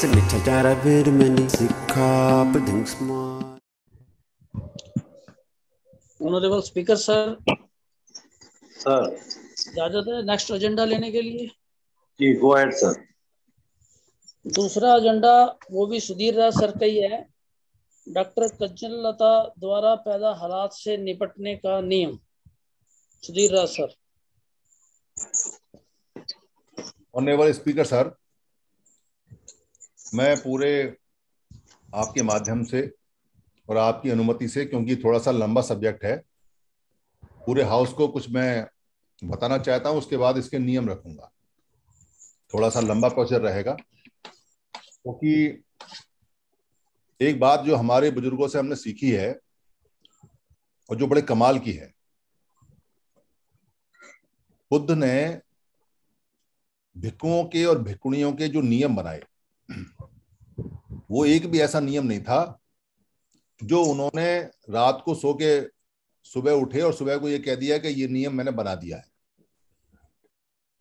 से मिठा चारा फिर ऑनरेबल स्पीकर सर सर इजाजत है नेक्स्ट एजेंडा लेने के लिए जी गो अहेड सर दूसरा एजेंडा वो भी सुधीर राज सर का ही है डॉक्टर कज्जन लता द्वारा पैदा हालात से निपटने का नियम Sudhir Raj sir honourable speaker sir मैं पूरे आपके माध्यम से और आपकी अनुमति से क्योंकि थोड़ा सा लंबा सब्जेक्ट है पूरे हाउस को कुछ मैं बताना चाहता हूं उसके बाद इसके नियम रखूंगा थोड़ा सा लंबा प्रोसेस रहेगा क्योंकि तो एक बात जो हमारे बुजुर्गों से हमने सीखी है और जो बड़े कमाल की है बुद्ध ने भिक्कुओं के और भिक्कुणियों के जो नियम बनाए वो एक भी ऐसा नियम नहीं था जो उन्होंने रात को सो के सुबह उठे और सुबह को ये कह दिया कि ये नियम मैंने बना दिया है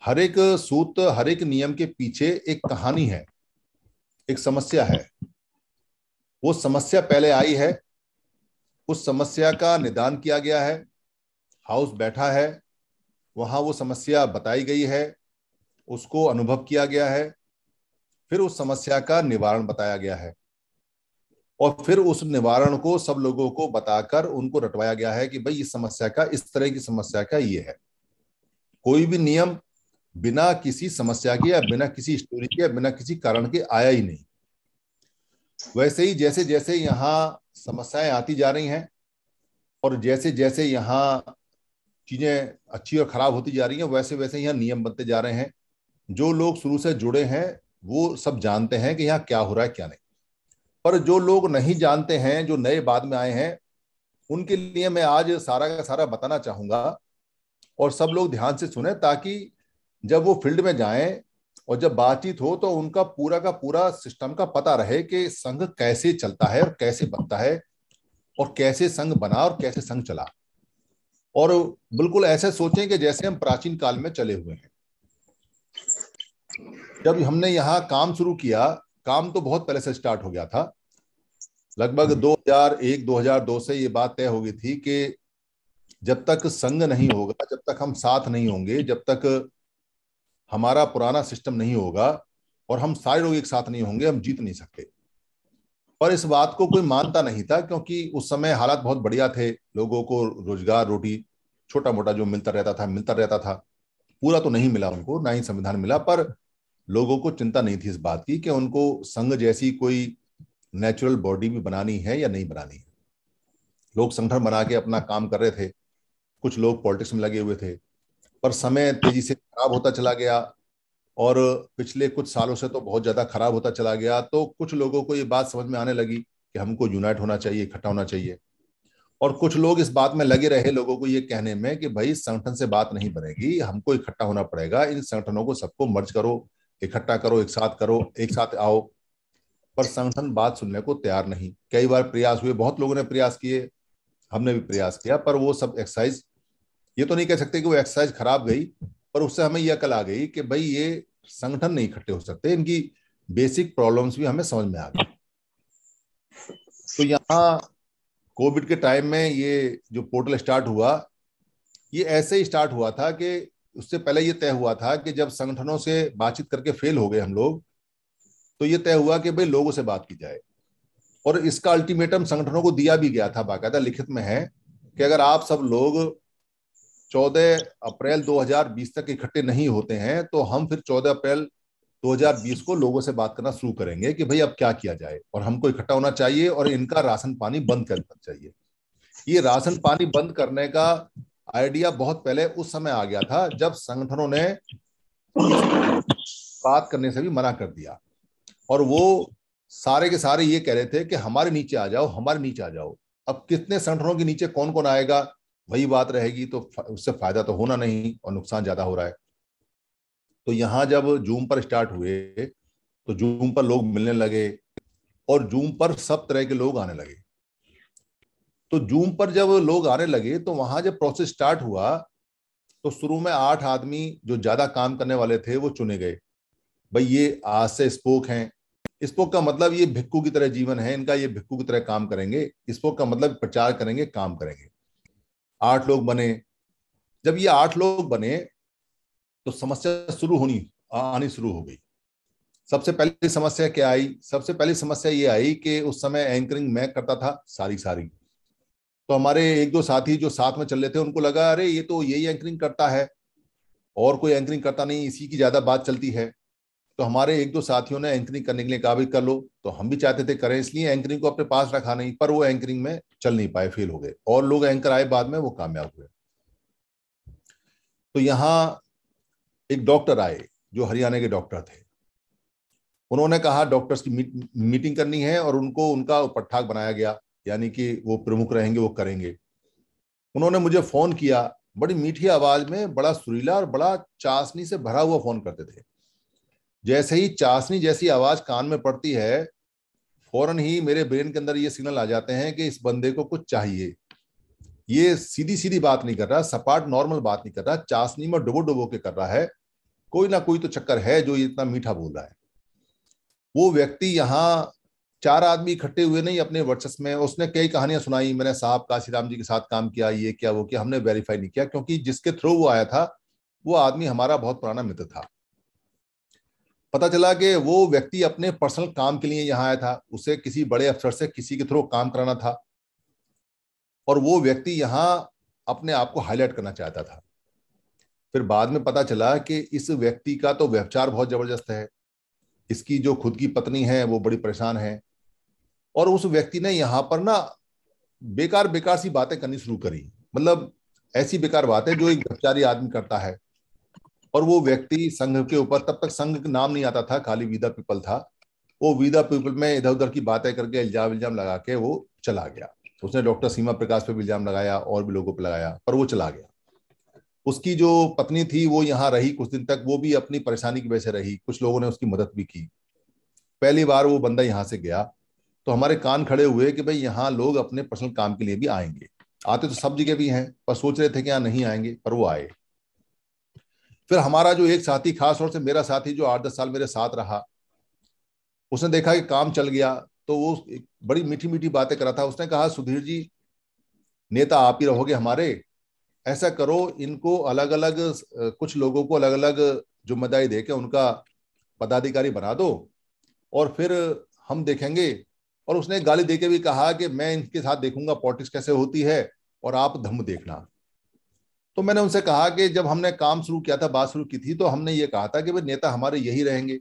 हर एक सूत्र हर एक नियम के पीछे एक कहानी है एक समस्या है वो समस्या पहले आई है उस समस्या का निदान किया गया है हाउस बैठा है वहां वो समस्या बताई गई है उसको अनुभव किया गया है फिर उस समस्या का निवारण बताया गया है और फिर उस निवारण को सब लोगों को बताकर उनको रटवाया गया है कि भाई इस समस्या का इस तरह की समस्या का ये है कोई भी नियम बिना किसी समस्या के या बिना किसी स्टोरी के या बिना किसी कारण के आया ही नहीं वैसे ही जैसे जैसे यहाँ समस्याएं आती जा रही हैं और जैसे जैसे यहाँ चीज़ें अच्छी और ख़राब होती जा रही हैं वैसे वैसे यहाँ नियम बनते जा रहे हैं जो लोग शुरू से जुड़े हैं वो सब जानते हैं कि यहाँ क्या हो रहा है क्या नहीं पर जो लोग नहीं जानते हैं जो नए बाद में आए हैं उनके लिए मैं आज सारा का सारा बताना चाहूंगा और सब लोग ध्यान से सुने ताकि जब वो फील्ड में जाए और जब बातचीत हो तो उनका पूरा का पूरा सिस्टम का पता रहे कि संघ कैसे चलता है और कैसे बनता है और कैसे संघ बना और कैसे संघ चला और बिल्कुल ऐसे सोचें कि जैसे हम प्राचीन काल में चले हुए हैं जब हमने यहाँ काम शुरू किया काम तो बहुत पहले से स्टार्ट हो गया था लगभग 2001 हम्म। 2002 से ये बात तय हो गई थी कि जब तक संघ नहीं हम्म। होगा जब तक हम साथ नहीं होंगे जब तक हमारा पुराना सिस्टम नहीं होगा और हम सारे लोग एक साथ नहीं होंगे हम जीत नहीं सकते पर इस बात को कोई मानता नहीं था क्योंकि उस समय हालात बहुत बढ़िया थे लोगों को रोजगार रोटी छोटा मोटा जो मिलता रहता था मिलता रहता था पूरा तो नहीं मिला उनको ना ही संविधान मिला पर लोगों को चिंता नहीं थी इस बात की कि उनको संघ जैसी कोई नेचुरल बॉडी भी बनानी है या नहीं बनानी है लोग संगठन बना के अपना काम कर रहे थे कुछ लोग पॉलिटिक्स में लगे हुए थे पर समय तेजी से खराब होता चला गया और पिछले कुछ सालों से तो बहुत ज्यादा खराब होता चला गया तो कुछ लोगों को ये बात समझ में आने लगी कि हमको यूनाइट होना चाहिए इकट्ठा होना चाहिए और कुछ लोग इस बात में लगे रहे लोगों को ये कहने में कि भाई संगठन से बात नहीं बनेगी हमको इकट्ठा होना पड़ेगा इन संगठनों को सबको मर्ज करो इकट्ठा करो एक साथ करो एक साथ आओ पर संगठन बात सुनने को तैयार नहीं कई बार प्रयास हुए बहुत लोगों ने प्रयास किए हमने भी प्रयास किया पर वो सब एक्सरसाइज ये तो नहीं कह सकते कि वो एक्सरसाइज खराब गई पर उससे हमें यह कल आ गई कि भाई ये संगठन नहीं इकट्ठे हो सकते इनकी बेसिक प्रॉब्लम्स भी हमें समझ में आ गई तो यहाँ कोविड के टाइम में ये जो पोर्टल स्टार्ट हुआ ये ऐसे ही स्टार्ट हुआ था कि उससे पहले ये तय हुआ था कि जब संगठनों से बातचीत करके फेल हो गए हम लोग तो ये तय हुआ कि भाई लोगों से बात की जाए और इसका अल्टीमेटम संगठनों को दिया भी गया था बाकायदा लिखित में है कि अगर आप सब लोग 14 अप्रैल 2020 तक इकट्ठे नहीं होते हैं तो हम फिर 14 अप्रैल 2020 को लोगों से बात करना शुरू करेंगे कि भाई अब क्या किया जाए और हमको इकट्ठा होना चाहिए और इनका राशन पानी बंद करना चाहिए ये राशन पानी बंद करने का आइडिया बहुत पहले उस समय आ गया था जब संगठनों ने बात करने से भी मना कर दिया और वो सारे के सारे ये कह रहे थे कि हमारे नीचे आ जाओ हमारे नीचे आ जाओ अब कितने संगठनों के नीचे कौन कौन आएगा वही बात रहेगी तो उससे फायदा तो होना नहीं और नुकसान ज्यादा हो रहा है तो यहां जब जूम पर स्टार्ट हुए तो जूम पर लोग मिलने लगे और जूम पर सब तरह के लोग आने लगे तो जूम पर जब लोग आने लगे तो वहां जब प्रोसेस स्टार्ट हुआ तो शुरू में आठ आदमी जो ज्यादा काम करने वाले थे वो चुने गए भाई ये आज से स्पोक हैं स्पोक का मतलब ये भिक्कू की तरह जीवन है इनका ये भिक्कू की तरह काम करेंगे स्पोक का मतलब प्रचार करेंगे काम करेंगे आठ लोग बने जब ये आठ लोग बने तो समस्या शुरू होनी आनी शुरू हो गई सबसे पहली समस्या क्या आई सबसे पहली समस्या ये आई कि उस समय एंकरिंग मैं करता था सारी सारी तो हमारे एक दो साथी जो साथ में चल रहे थे उनको लगा अरे ये तो यही एंकरिंग करता है और कोई एंकरिंग करता नहीं इसी की ज़्यादा बात चलती है तो हमारे एक दो साथियों ने एंकरिंग करने के लिए कहा भी कर लो तो हम भी चाहते थे करें इसलिए एंकरिंग को अपने पास रखा नहीं पर वो एंकरिंग में चल नहीं पाए फेल हो गए और लोग एंकर आए बाद में वो कामयाब हुए तो यहां एक डॉक्टर आए जो हरियाणा के डॉक्टर थे उन्होंने कहा डॉक्टर्स की मीटिंग करनी है और उनको उनका उपठाक बनाया गया यानी कि वो प्रमुख रहेंगे वो करेंगे उन्होंने मुझे फोन किया बड़ी मीठी आवाज में बड़ा सुरीला और बड़ा चाशनी से भरा हुआ फोन करते थे जैसे ही चाशनी जैसी आवाज कान में पड़ती है फौरन ही मेरे ब्रेन के अंदर ये सिग्नल आ जाते हैं कि इस बंदे को कुछ चाहिए ये सीधी सीधी बात नहीं कर रहा सपाट नॉर्मल बात नहीं कर रहा चाशनी में डुबो डुबो के कर रहा है कोई ना कोई तो चक्कर है जो ये इतना मीठा बोल रहा है वो व्यक्ति यहाँ चार आदमी इकट्ठे हुए नहीं अपने वर्चस में उसने कई कहानियां सुनाई मैंने साहब काशीराम जी के साथ काम किया ये क्या वो किया हमने वेरीफाई नहीं किया क्योंकि जिसके थ्रू वो आया था वो आदमी हमारा बहुत पुराना मित्र था पता चला कि वो व्यक्ति अपने पर्सनल काम के लिए यहाँ आया था उसे किसी बड़े अफसर से किसी के थ्रू काम कराना था और वो व्यक्ति यहाँ अपने आप को हाईलाइट करना चाहता था फिर बाद में पता चला कि इस व्यक्ति का तो व्यवचार बहुत जबरदस्त है इसकी जो खुद की पत्नी है वो बड़ी परेशान है और उस व्यक्ति ने यहाँ पर ना बेकार बेकार सी बातें करनी शुरू करी मतलब ऐसी बेकार बातें जो एक ब्रह्मचारी आदमी करता है और वो व्यक्ति संघ के ऊपर तब तक संघ का नाम नहीं आता था खाली विदा पीपल था वो विदा पीपल में इधर उधर की बातें करके इल्जाम इल्जाम लगा के वो चला गया तो उसने डॉक्टर सीमा प्रकाश पे भी इल्जाम लगाया और भी लोगों पर लगाया पर वो चला गया उसकी जो पत्नी थी वो यहाँ रही कुछ दिन तक वो भी अपनी परेशानी की वजह से रही कुछ लोगों ने उसकी मदद भी की पहली बार वो बंदा यहाँ से गया तो हमारे कान खड़े हुए कि भाई यहाँ लोग अपने पर्सनल काम के लिए भी आएंगे आते तो सब जगह भी हैं पर सोच रहे थे कि यहाँ नहीं आएंगे पर वो आए फिर हमारा जो एक साथी खास तौर से मेरा साथी जो आठ दस साल मेरे साथ रहा उसने देखा कि काम चल गया तो वो बड़ी मीठी मीठी बातें करा था उसने कहा सुधीर जी नेता आप ही रहोगे हमारे ऐसा करो इनको अलग अलग कुछ लोगों को अलग अलग जिम्मेदारी दे के उनका पदाधिकारी बना दो और फिर हम देखेंगे और उसने गाली देके भी कहा कि मैं इनके साथ देखूंगा पॉलिटिक्स कैसे होती है और आप धम्म देखना तो मैंने उनसे कहा कि जब हमने काम शुरू किया था बात शुरू की थी तो हमने ये कहा था कि भाई नेता हमारे यही रहेंगे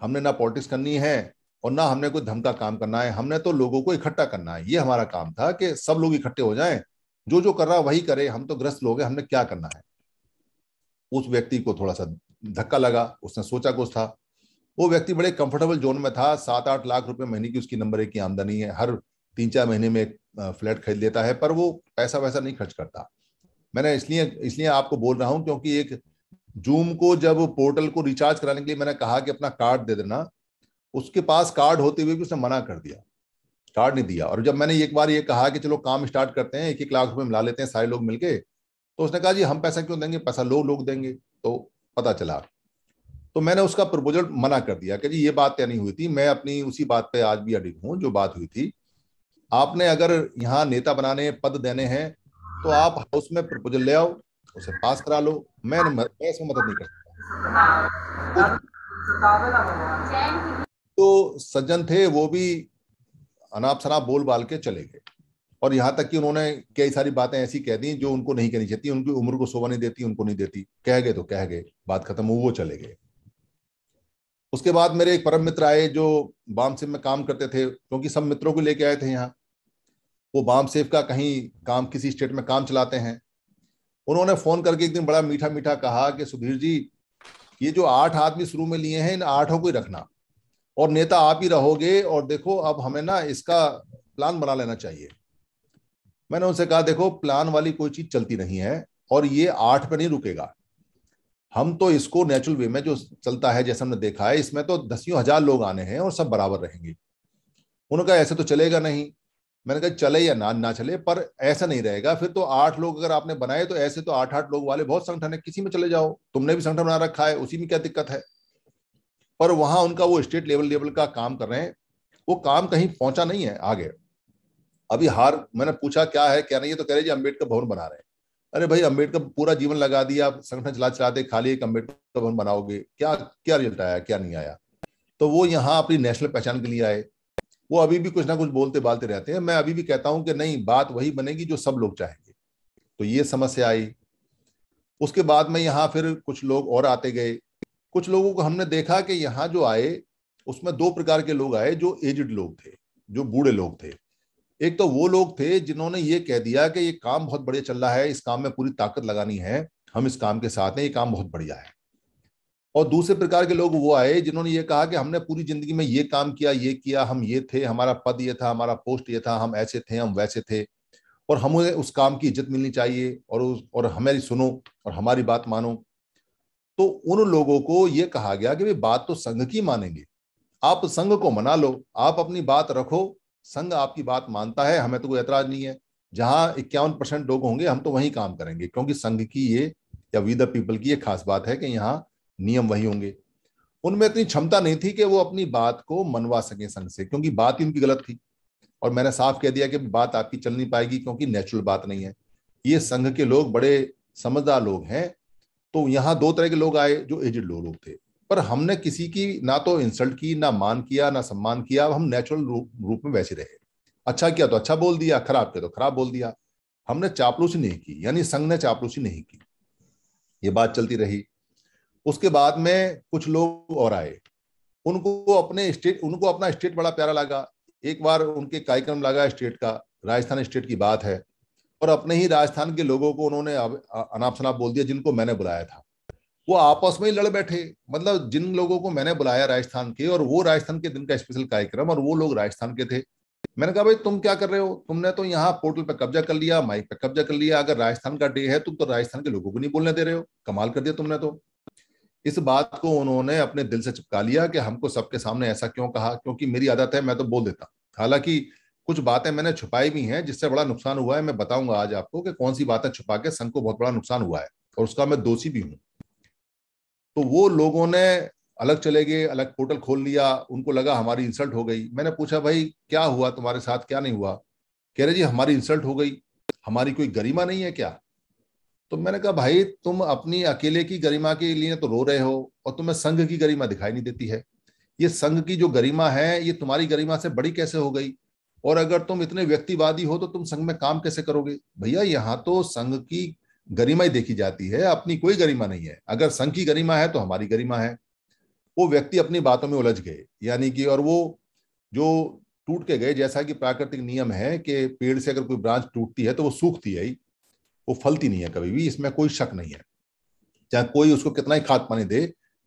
हमने ना पॉलिटिक्स करनी है और ना हमने कोई धमका काम करना है हमने तो लोगों को इकट्ठा करना है ये हमारा काम था कि सब लोग इकट्ठे हो जाएं जो जो कर रहा वही करे हम तो ग्रस्त लोग हैं हमने क्या करना है उस व्यक्ति को थोड़ा सा धक्का लगा उसने सोचा कुछ था वो व्यक्ति बड़े कंफर्टेबल जोन में था सात आठ लाख रुपए महीने की उसकी नंबर एक की आमदनी है हर तीन चार महीने में एक फ्लैट खरीद लेता है पर वो पैसा वैसा नहीं खर्च करता मैंने इसलिए इसलिए आपको बोल रहा हूँ क्योंकि एक जूम को जब पोर्टल को रिचार्ज कराने के लिए मैंने कहा कि अपना कार्ड दे देना उसके पास कार्ड होते हुए भी उसने मना कर दिया कार्ड नहीं दिया और जब मैंने एक बार ये कहा कि चलो काम स्टार्ट करते हैं एक एक लाख रुपए मिला लेते हैं सारे लोग मिलके तो उसने कहा जी हम पैसा क्यों देंगे पैसा लोग लोग देंगे तो पता चला तो मैंने उसका प्रपोजल मना कर दिया कि जी ये बात तय नहीं हुई थी मैं अपनी उसी बात पे आज भी अडिग हूं जो बात हुई थी आपने अगर यहाँ नेता बनाने पद देने हैं तो आप हाउस में प्रपोजल ले आओ उसे पास करा लो मैं इसमें मदद नहीं कर सकता तो सज्जन थे वो भी अनाप शनाप बोल बाल के चले गए और यहाँ तक कि उन्होंने कई सारी बातें ऐसी कह दी जो उनको नहीं कहनी चाहती उनकी उम्र को शोभा नहीं देती उनको नहीं देती कह गए तो कह गए बात खत्म हो वो चले गए उसके बाद मेरे एक परम मित्र आए जो बाम सेफ में काम करते थे क्योंकि सब मित्रों को लेके आए थे यहाँ वो बाम सेफ का कहीं काम किसी स्टेट में काम चलाते हैं उन्होंने फोन करके एक दिन बड़ा मीठा मीठा कहा कि सुधीर जी ये जो आठ आदमी शुरू में लिए हैं इन आठों को ही रखना और नेता आप ही रहोगे और देखो अब हमें ना इसका प्लान बना लेना चाहिए मैंने उनसे कहा देखो प्लान वाली कोई चीज चलती नहीं है और ये आठ पे नहीं रुकेगा हम तो इसको नेचुरल वे में जो चलता है जैसे हमने देखा है इसमें तो दसियों हजार लोग आने हैं और सब बराबर रहेंगे उन्होंने कहा ऐसे तो चलेगा नहीं मैंने कहा चले या ना ना चले पर ऐसा नहीं रहेगा फिर तो आठ लोग अगर आपने बनाए तो ऐसे तो आठ आठ लोग वाले बहुत संगठन है किसी में चले जाओ तुमने भी संगठन बना रखा है उसी में क्या दिक्कत है पर वहां उनका वो स्टेट लेवल लेवल का काम कर रहे हैं वो काम कहीं पहुंचा नहीं है आगे अभी हार मैंने पूछा क्या है क्या नहीं है तो कह रहे जी अम्बेडकर भवन बना रहे हैं अरे भाई अम्बेडकर पूरा जीवन लगा दिया संगठन चला चलाते खाली एक अम्बेडकर भवन बनाओगे क्या क्या रिजल्ट आया क्या नहीं आया तो वो यहाँ अपनी नेशनल पहचान के लिए आए वो अभी भी कुछ ना कुछ बोलते बालते रहते हैं मैं अभी भी कहता हूं कि नहीं बात वही बनेगी जो सब लोग चाहेंगे तो ये समस्या आई उसके बाद में यहाँ फिर कुछ लोग और आते गए कुछ लोगों को हमने देखा कि यहाँ जो आए उसमें दो प्रकार के लोग आए जो एजड लोग थे जो बूढ़े लोग थे एक तो वो लोग थे जिन्होंने ये कह दिया कि ये काम बहुत बढ़िया चल रहा है इस काम में पूरी ताकत लगानी है हम इस काम के साथ हैं ये काम बहुत बढ़िया है और दूसरे प्रकार के लोग वो आए जिन्होंने ये कहा कि हमने पूरी जिंदगी में ये काम किया ये किया हम ये थे हमारा पद ये था हमारा पोस्ट ये था हम ऐसे थे हम वैसे थे और हमें उस काम की इज्जत मिलनी चाहिए और उस और हमारी सुनो और हमारी बात मानो तो उन लोगों को ये कहा गया कि भाई बात तो संघ की मानेंगे आप संघ को मना लो आप अपनी बात रखो संघ आपकी बात मानता है हमें तो कोई ऐतराज नहीं है जहां इक्यावन परसेंट लोग होंगे हम तो वहीं काम करेंगे क्योंकि संघ की ये या वी द पीपल की ये खास बात है कि यहाँ नियम वही होंगे उनमें इतनी क्षमता नहीं थी कि वो अपनी बात को मनवा सकें संघ से क्योंकि बात ही उनकी गलत थी और मैंने साफ कह दिया कि बात आपकी चल नहीं पाएगी क्योंकि नेचुरल बात नहीं है ये संघ के लोग बड़े समझदार लोग हैं तो यहाँ दो तरह के लोग आए जो एजेड लोग थे पर हमने किसी की ना तो इंसल्ट की ना मान किया ना सम्मान किया हम नेचुरल रूप रूप में वैसे रहे अच्छा किया तो अच्छा बोल दिया खराब किया तो खराब बोल दिया हमने चापलूसी नहीं की यानी संघ ने चापलूसी नहीं की ये बात चलती रही उसके बाद में कुछ लोग और आए उनको अपने स्टेट उनको अपना स्टेट बड़ा प्यारा लगा एक बार उनके कार्यक्रम लगा स्टेट का राजस्थान स्टेट की बात है और अपने ही राजस्थान के लोगों को उन्होंने अनाप शनाप बोल दिया जिनको मैंने बुलाया था वो आपस में ही लड़ बैठे मतलब जिन लोगों को मैंने बुलाया राजस्थान के और वो राजस्थान के दिन का स्पेशल कार्यक्रम और वो लोग राजस्थान के थे मैंने कहा भाई तुम क्या कर रहे हो तुमने तो यहाँ पोर्टल पर कब्जा कर लिया माइक पर कब्जा कर लिया अगर राजस्थान का डे है तुम तो राजस्थान के लोगों को नहीं बोलने दे रहे हो कमाल कर दिया तुमने तो इस बात को उन्होंने अपने दिल से चिपका लिया कि हमको सबके सामने ऐसा क्यों कहा क्योंकि मेरी आदत है मैं तो बोल देता हालांकि कुछ बातें मैंने छुपाई भी हैं जिससे बड़ा नुकसान हुआ है मैं बताऊंगा आज आपको कि कौन सी बातें छुपा के संघ को बहुत बड़ा नुकसान हुआ है और उसका मैं दोषी भी हूँ तो वो लोगों ने अलग चले गए अलग पोर्टल खोल लिया उनको लगा हमारी इंसल्ट हो गई मैंने पूछा भाई क्या हुआ तुम्हारे साथ क्या नहीं हुआ कह रहे जी हमारी इंसल्ट हो गई हमारी कोई गरिमा नहीं है क्या तो मैंने कहा भाई तुम अपनी अकेले की गरिमा के लिए तो रो रहे हो और तुम्हें संघ की गरिमा दिखाई नहीं देती है ये संघ की जो गरिमा है ये तुम्हारी गरिमा से बड़ी कैसे हो गई और अगर तुम इतने व्यक्तिवादी हो तो तुम संघ में काम कैसे करोगे भैया यहाँ तो संघ की गरिमा ही देखी जाती है अपनी कोई गरिमा नहीं है अगर संघ की गरिमा है तो हमारी गरिमा है वो व्यक्ति अपनी बातों में उलझ गए यानी कि और वो जो टूट के गए जैसा कि प्राकृतिक नियम है कि पेड़ से अगर कोई ब्रांच टूटती है तो वो सूखती है ही वो फलती नहीं है कभी भी इसमें कोई शक नहीं है चाहे कोई उसको कितना ही खाद पानी दे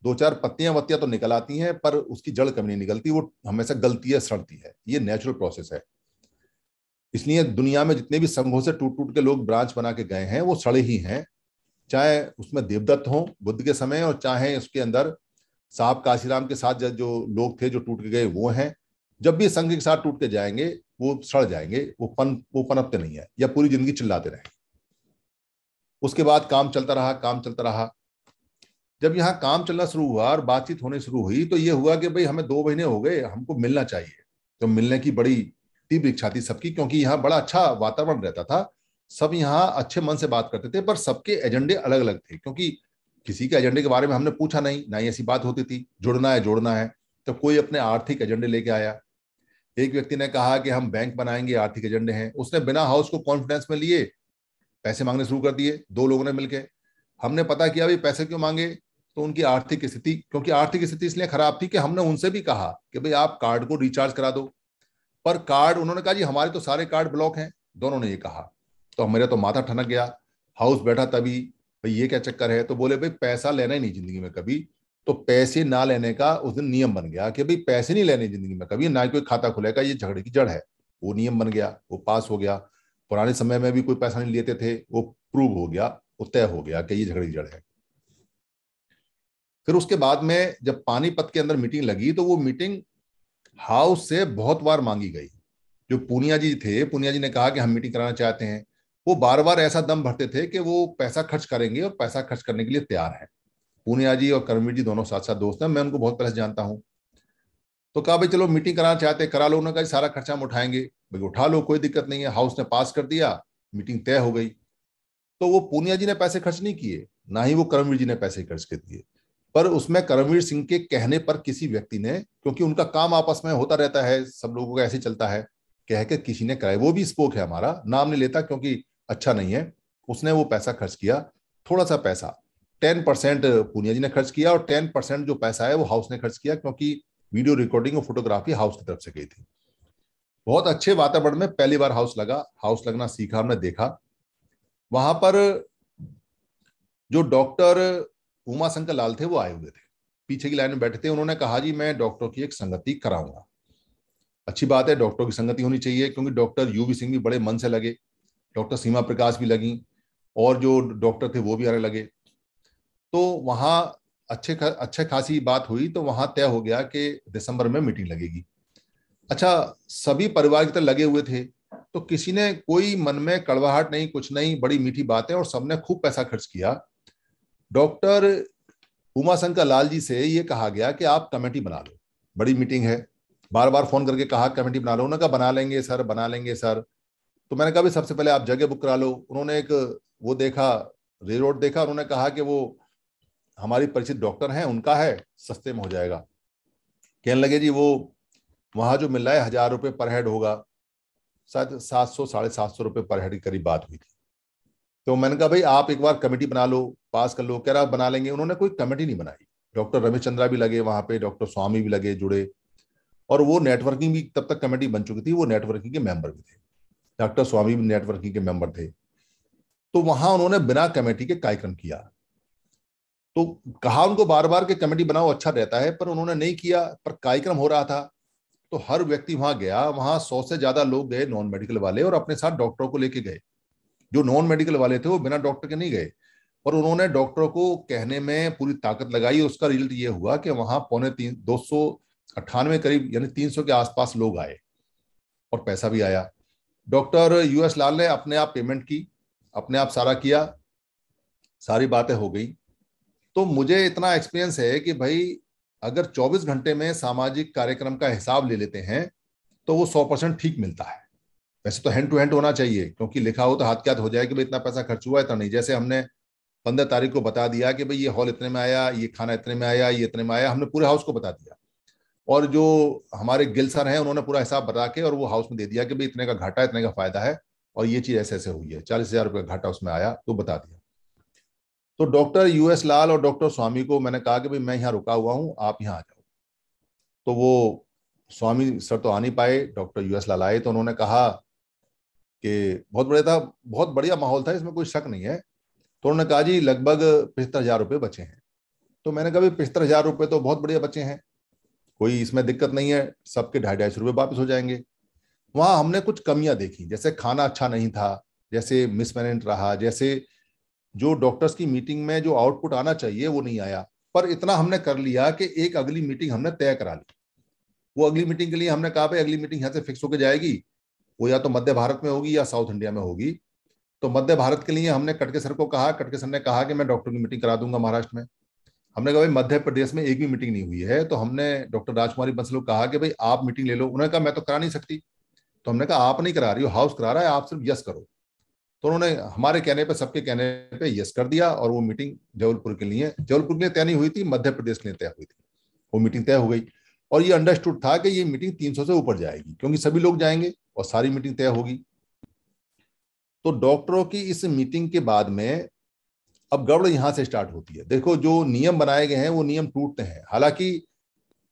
दो चार पत्तियां वत्तियां तो निकल आती हैं पर उसकी जड़ कभी नहीं निकलती वो हमेशा गलती है सड़ती है ये नेचुरल प्रोसेस है इसलिए दुनिया में जितने भी संघों से टूट टूट के लोग ब्रांच बना के गए हैं वो सड़े ही हैं चाहे उसमें देवदत्त हो बुद्ध के समय और चाहे उसके अंदर साहब काशीराम के साथ जो लोग थे जो टूट के गए वो हैं जब भी संघ के साथ टूट के जाएंगे वो सड़ जाएंगे वो पन वो पनपते नहीं है या पूरी जिंदगी चिल्लाते रहे उसके बाद काम चलता रहा काम चलता रहा जब यहाँ काम चलना शुरू हुआ और बातचीत होने शुरू हुई तो ये हुआ कि भाई हमें दो महीने हो गए हमको मिलना चाहिए तो मिलने की बड़ी तीव्र इच्छा थी सबकी क्योंकि यहाँ बड़ा अच्छा वातावरण रहता था सब यहाँ अच्छे मन से बात करते थे पर सबके एजेंडे अलग अलग थे क्योंकि किसी के एजेंडे के बारे में हमने पूछा नहीं ना ही ऐसी बात होती थी जुड़ना है जोड़ना है तो कोई अपने आर्थिक एजेंडे लेके आया एक व्यक्ति ने कहा कि हम बैंक बनाएंगे आर्थिक एजेंडे हैं उसने बिना हाउस को कॉन्फिडेंस में लिए पैसे मांगने शुरू कर दिए दो लोगों ने मिलकर हमने पता किया भाई पैसे क्यों मांगे तो उनकी आर्थिक स्थिति क्योंकि आर्थिक स्थिति इसलिए खराब थी कि हमने उनसे भी कहा कि भाई आप कार्ड को रिचार्ज करा दो पर कार्ड उन्होंने कहा जी हमारे तो सारे कार्ड ब्लॉक हैं दोनों ने ये कहा तो मेरा तो माथा ठनक गया हाउस बैठा तभी भाई ये क्या चक्कर है तो बोले भाई पैसा लेना ही नहीं जिंदगी में कभी तो पैसे ना लेने का उस दिन नियम बन गया कि भाई पैसे नहीं लेने जिंदगी में कभी ना कोई खाता खुलेगा ये झगड़े की जड़ है वो नियम बन गया वो पास हो गया पुराने समय में भी कोई पैसा नहीं लेते थे वो प्रूव हो गया वो तय हो गया कि ये झगड़े की जड़ है फिर उसके बाद में जब पानीपत के अंदर मीटिंग लगी तो वो मीटिंग हाउस से बहुत बार मांगी गई जो पूनिया जी थे पूनिया जी ने कहा कि हम मीटिंग कराना चाहते हैं वो बार बार ऐसा दम भरते थे कि वो पैसा खर्च करेंगे और पैसा खर्च करने के लिए तैयार है पूनिया जी और कर्मवीर जी दोनों साथ साथ दोस्त हैं मैं उनको बहुत पहले जानता हूं तो कहा भाई चलो मीटिंग कराना चाहते करा लो उन्होंने कहा सारा खर्चा हम उठाएंगे भाई उठा लो कोई दिक्कत नहीं है हाउस ने पास कर दिया मीटिंग तय हो गई तो वो पूनिया जी ने पैसे खर्च नहीं किए ना ही वो कर्मवीर जी ने पैसे खर्च कर दिए पर उसमें करमवीर सिंह के कहने पर किसी व्यक्ति ने क्योंकि उनका काम आपस में होता रहता है सब लोगों का ऐसे चलता है कह के किसी ने कराया वो भी स्पोक है हमारा नाम नहीं लेता क्योंकि अच्छा नहीं है उसने वो पैसा खर्च किया थोड़ा सा पैसा टेन परसेंट पूनिया जी ने खर्च किया और टेन परसेंट जो पैसा है वो हाउस ने खर्च किया क्योंकि वीडियो रिकॉर्डिंग और फोटोग्राफी हाउस की तरफ से गई थी बहुत अच्छे वातावरण में पहली बार हाउस लगा हाउस लगना सीखा हमने देखा वहां पर जो डॉक्टर उमाशंकर लाल थे वो आए हुए थे पीछे की लाइन में बैठे थे उन्होंने कहा जी मैं डॉक्टर की एक संगति कराऊंगा अच्छी बात है डॉक्टर की संगति होनी चाहिए क्योंकि डॉक्टर वी सिंह भी बड़े मन से लगे डॉक्टर सीमा प्रकाश भी लगी और जो डॉक्टर थे वो भी आने लगे तो वहाँ अच्छे खा, अच्छे खासी बात हुई तो वहाँ तय हो गया कि दिसंबर में मीटिंग लगेगी अच्छा सभी परिवार की तरह लगे हुए थे तो किसी ने कोई मन में कड़वाहट नहीं कुछ नहीं बड़ी मीठी बातें और सबने खूब पैसा खर्च किया डॉक्टर उमाशंकर लाल जी से ये कहा गया कि आप कमेटी बना लो बड़ी मीटिंग है बार बार फोन करके कहा कमेटी बना लो उन्होंने कहा बना लेंगे सर बना लेंगे सर तो मैंने कहा सबसे पहले आप जगह बुक करा लो उन्होंने एक वो देखा रे रोड देखा उन्होंने कहा कि वो हमारी परिचित डॉक्टर हैं उनका है सस्ते में हो जाएगा कहने लगे जी वो वहाँ जो मिल रहा है हजार रुपये पर हेड होगा शायद सात सौ साढ़े सात सौ रुपये पर हेड के करीब बात हुई थी तो मैंने कहा भाई आप एक बार कमेटी बना लो पास कर लो कह रहा बना लेंगे उन्होंने कोई कमेटी नहीं बनाई डॉक्टर रमेश चंद्रा भी लगे वहां पे डॉक्टर स्वामी भी लगे जुड़े और वो नेटवर्किंग भी तब तक कमेटी बन चुकी थी वो नेटवर्किंग के मेंबर भी थे डॉक्टर स्वामी भी नेटवर्किंग के मेंबर थे तो वहां उन्होंने बिना कमेटी के कार्यक्रम किया तो कहा उनको बार बार के कमेटी बनाओ अच्छा रहता है पर उन्होंने नहीं किया पर कार्यक्रम हो रहा था तो हर व्यक्ति वहां गया वहां सौ से ज्यादा लोग गए नॉन मेडिकल वाले और अपने साथ डॉक्टरों को लेके गए जो नॉन मेडिकल वाले थे वो बिना डॉक्टर के नहीं गए पर उन्होंने डॉक्टरों को कहने में पूरी ताकत लगाई उसका रिजल्ट ये हुआ कि वहां पौने तीन दो सौ अट्ठानवे करीब यानी तीन सौ के आसपास लोग आए और पैसा भी आया डॉक्टर यूएस लाल ने अपने आप पेमेंट की अपने आप सारा किया सारी बातें हो गई तो मुझे इतना एक्सपीरियंस है कि भाई अगर 24 घंटे में सामाजिक कार्यक्रम का हिसाब ले लेते हैं तो वो 100 परसेंट ठीक मिलता है वैसे तो हैंड टू हैंड होना चाहिए क्योंकि लिखा हो तो हाथ के हाथ हो जाए कि भाई इतना पैसा खर्च हुआ इतना नहीं जैसे हमने पंद्रह तारीख को बता दिया कि भाई ये हॉल इतने में आया ये खाना इतने में आया ये इतने में आया हमने पूरे हाउस को बता दिया और जो हमारे गिल सर हैं उन्होंने पूरा हिसाब बता के और वो हाउस में दे दिया कि भाई इतने का घाटा इतने का फायदा है और ये चीज ऐसे ऐसे हुई है चालीस हजार रुपये घाटा उसमें आया तो बता दिया तो डॉक्टर यूएस लाल और डॉक्टर स्वामी को मैंने कहा कि भाई मैं यहाँ रुका हुआ हूँ आप यहाँ आ जाओ तो वो स्वामी सर तो आ नहीं पाए डॉक्टर यूएस लाल आए तो उन्होंने कहा कि बहुत बढ़िया था बहुत बढ़िया माहौल था इसमें कोई शक नहीं है तो उन्होंने कहा जी लगभग पचहत्तर हजार रुपये बचे हैं तो मैंने कहा पचहत्तर हजार रुपये तो बहुत बढ़िया बचे हैं कोई इसमें दिक्कत नहीं है सबके ढाई ढाई सौ रुपये वापस हो जाएंगे वहाँ हमने कुछ कमियाँ देखी जैसे खाना अच्छा नहीं था जैसे मिसमैनेज रहा जैसे जो डॉक्टर्स की मीटिंग में जो आउटपुट आना चाहिए वो नहीं आया पर इतना हमने कर लिया कि एक अगली मीटिंग हमने तय करा ली वो अगली मीटिंग के लिए हमने कहा भाई अगली मीटिंग यहाँ से फिक्स होकर जाएगी वो या तो मध्य भारत में होगी या साउथ इंडिया में होगी तो मध्य भारत के लिए हमने कटके सर को कहा कटके सर ने कहा कि मैं डॉक्टर की मीटिंग करा दूंगा महाराष्ट्र में हमने कहा भाई मध्य प्रदेश में एक भी मीटिंग नहीं हुई है तो हमने डॉक्टर राजकुमारी बंसल को कहा कि भाई आप मीटिंग ले लो उन्होंने कहा मैं तो करा नहीं सकती तो हमने कहा आप नहीं करा रही हो हाउस करा रहा है आप सिर्फ यस करो तो उन्होंने हमारे कहने पर सबके कहने पर यस कर दिया और वो मीटिंग जबलपुर के लिए जबलपुर के लिए तय नहीं हुई थी मध्य प्रदेश के लिए तय हुई थी वो मीटिंग तय हो गई और ये अंडरस्टूड था कि ये मीटिंग 300 से ऊपर जाएगी क्योंकि सभी लोग जाएंगे और सारी मीटिंग तय होगी तो डॉक्टरों की इस मीटिंग के बाद में अब गड़बड़ यहां से स्टार्ट होती है देखो जो नियम बनाए गए हैं वो नियम टूटते हैं हालांकि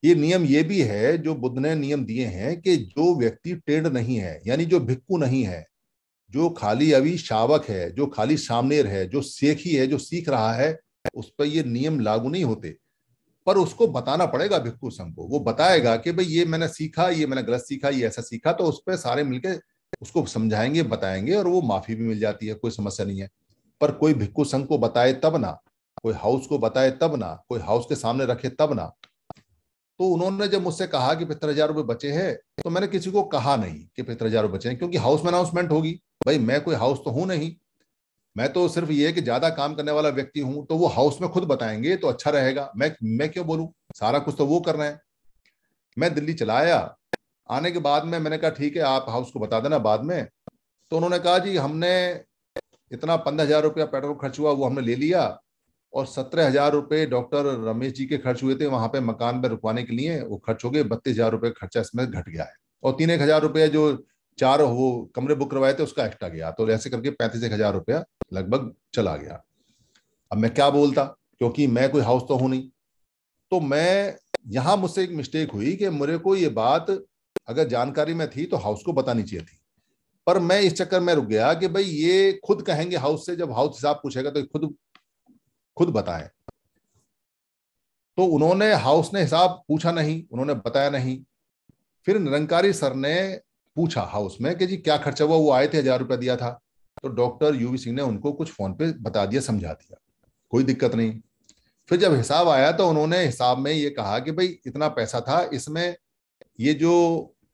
ये नियम ये भी है जो बुद्ध ने नियम दिए हैं कि जो व्यक्ति टेढ़ नहीं है यानी जो भिक्कू नहीं है जो खाली अभी शावक है जो खाली सामनेर है जो सेखी है जो सीख रहा है उस पर ये नियम लागू नहीं होते पर उसको बताना पड़ेगा भिक्खु संघ को वो बताएगा कि भाई ये मैंने सीखा ये मैंने गलत सीखा ये ऐसा सीखा तो उस पर सारे मिलकर उसको समझाएंगे बताएंगे और वो माफी भी मिल जाती है कोई समस्या नहीं है पर कोई भिक्खु संघ को बताए तब ना कोई हाउस को बताए तब ना कोई हाउस के सामने रखे तब ना तो उन्होंने जब मुझसे कहा कि पितर हजार रुपये बचे हैं तो मैंने किसी को कहा नहीं कि पितर हजार रुपये बचे हैं क्योंकि हाउस में अनाउंसमेंट होगी भाई मैं कोई हाउस तो हूं नहीं मैं तो सिर्फ ये कि ज्यादा काम करने वाला व्यक्ति हूं तो वो हाउस में खुद बताएंगे तो अच्छा रहेगा मैं मैं क्यों बोलूं सारा कुछ तो वो कर रहे हैं मैं दिल्ली चलाया आने के बाद में मैंने कहा ठीक है आप हाउस को बता देना बाद में तो उन्होंने कहा जी हमने इतना पंद्रह हजार रुपया पेट्रोल खर्च हुआ वो हमने ले लिया और सत्रह हजार रुपये डॉक्टर रमेश जी के खर्च हुए थे वहां पे मकान में रुकवाने के लिए वो खर्च हो गए बत्तीस हजार रुपये खर्चा इसमें घट गया है और तीन एक हजार रुपये जो चार वो कमरे बुक करवाए थे उसका एक्स्ट्रा गया तो ऐसे करके पैंतीस एक हजार रुपया लगभग चला गया अब मैं क्या बोलता क्योंकि मैं कोई हाउस तो हूं नहीं तो मैं यहां मुझसे एक मिस्टेक हुई कि मेरे को ये बात अगर जानकारी में थी तो हाउस को बतानी चाहिए थी पर मैं इस चक्कर में रुक गया कि भाई ये खुद कहेंगे हाउस से जब हाउस हिसाब पूछेगा तो खुद खुद बताए तो उन्होंने हाउस ने हिसाब पूछा नहीं उन्होंने बताया नहीं फिर निरंकारी सर ने पूछा हाउस में कि जी क्या खर्चा हुआ वो आए थे हजार रुपया दिया था तो डॉक्टर यूवी सिंह ने उनको कुछ फोन पे बता दिया समझा दिया कोई दिक्कत नहीं फिर जब हिसाब आया तो उन्होंने हिसाब में ये कहा कि भाई इतना पैसा था इसमें ये जो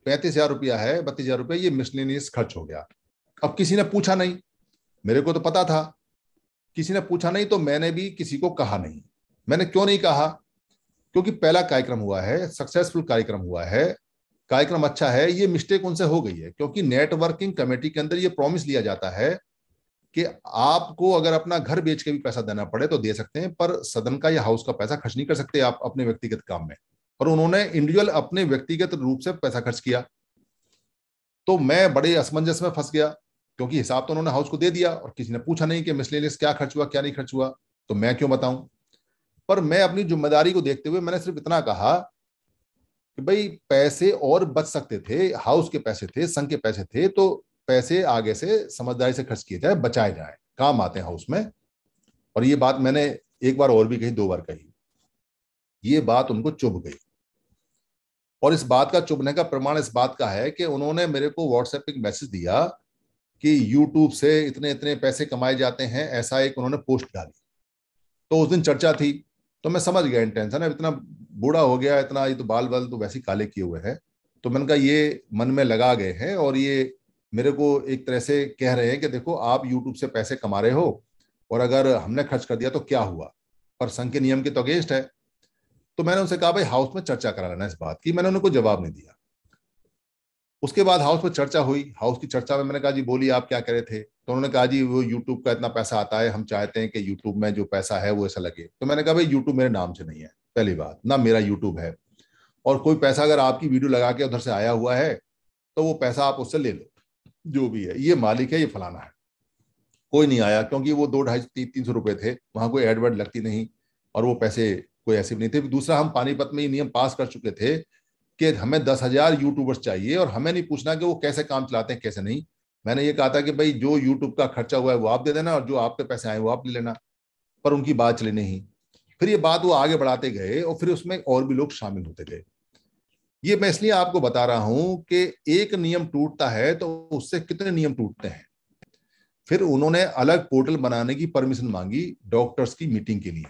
पैंतीस हजार रुपया है बत्तीस हजार रुपया ये मिसलिनियस खर्च हो गया अब किसी ने पूछा नहीं मेरे को तो पता था किसी ने पूछा नहीं तो मैंने भी किसी को कहा नहीं मैंने क्यों नहीं कहा क्योंकि पहला कार्यक्रम हुआ है सक्सेसफुल कार्यक्रम हुआ है कार्यक्रम अच्छा है ये मिस्टेक उनसे हो गई है क्योंकि नेटवर्किंग कमेटी के अंदर ये प्रॉमिस लिया जाता है कि आपको अगर अपना घर बेच के भी पैसा देना पड़े तो दे सकते हैं पर सदन का या हाउस का पैसा खर्च नहीं कर सकते आप अपने व्यक्तिगत काम में और उन्होंने इंडिविजुअल अपने व्यक्तिगत रूप से पैसा खर्च किया तो मैं बड़े असमंजस में फंस गया क्योंकि हिसाब तो उन्होंने हाउस को दे दिया और किसी ने पूछा नहीं कि मिसलेनियस क्या खर्च हुआ क्या नहीं खर्च हुआ तो मैं क्यों बताऊं पर मैं अपनी जिम्मेदारी को देखते हुए मैंने सिर्फ इतना कहा कि भाई पैसे और बच सकते थे हाउस के पैसे थे संघ के पैसे थे तो पैसे आगे से समझदारी से खर्च किए जाए बचाए जाए काम आते हैं हाउस में और ये बात मैंने एक बार और भी कही दो बार कही ये बात उनको चुभ गई और इस बात का चुभने का प्रमाण इस बात का है कि उन्होंने मेरे को व्हाट्सएप एक मैसेज दिया कि यूट्यूब से इतने इतने पैसे कमाए जाते हैं ऐसा एक उन्होंने पोस्ट डाली तो उस दिन चर्चा थी तो मैं समझ गया इंटेंशन अब इतना बूढ़ा हो गया इतना ये तो बाल बाल तो वैसे ही काले किए हुए हैं तो मैंने कहा ये मन में लगा गए हैं और ये मेरे को एक तरह से कह रहे हैं कि देखो आप यूट्यूब से पैसे कमा रहे हो और अगर हमने खर्च कर दिया तो क्या हुआ पर संघ के नियम के तो अगेंस्ट है तो मैंने उनसे कहा भाई हाउस में चर्चा करा लेना इस बात की मैंने उनको जवाब नहीं दिया उसके बाद हाउस में चर्चा हुई हाउस की चर्चा में मैंने कहा जी बोली आप क्या कह रहे थे तो उन्होंने कहा जी वो यूट्यूब का इतना पैसा आता है हम चाहते हैं कि यूट्यूब में जो पैसा है वो ऐसा लगे तो मैंने कहा भाई यूट्यूब मेरे नाम से नहीं है पहली बात ना मेरा यूट्यूब है और कोई पैसा अगर आपकी वीडियो लगा के उधर से आया हुआ है तो वो पैसा आप उससे ले लो जो भी है ये मालिक है ये फलाना है कोई नहीं आया क्योंकि वो दो ढाई तीन तीन सौ रुपये थे वहां कोई एडवर्ड लगती नहीं और वो पैसे कोई ऐसे भी नहीं थे दूसरा हम पानीपत में ये नियम पास कर चुके थे कि हमें दस हजार यूट्यूबर्स चाहिए और हमें नहीं पूछना कि वो कैसे काम चलाते हैं कैसे नहीं मैंने ये कहा था कि भाई जो यूट्यूब का खर्चा हुआ है वो आप दे देना और जो आपके पैसे आए वो आप ले लेना पर उनकी बात चली नहीं फिर ये बात वो आगे बढ़ाते गए और फिर उसमें और भी लोग शामिल होते गए ये मैं इसलिए आपको बता रहा हूं कि एक नियम टूटता है तो उससे कितने नियम टूटते हैं फिर उन्होंने अलग पोर्टल बनाने की परमिशन मांगी डॉक्टर्स की मीटिंग के लिए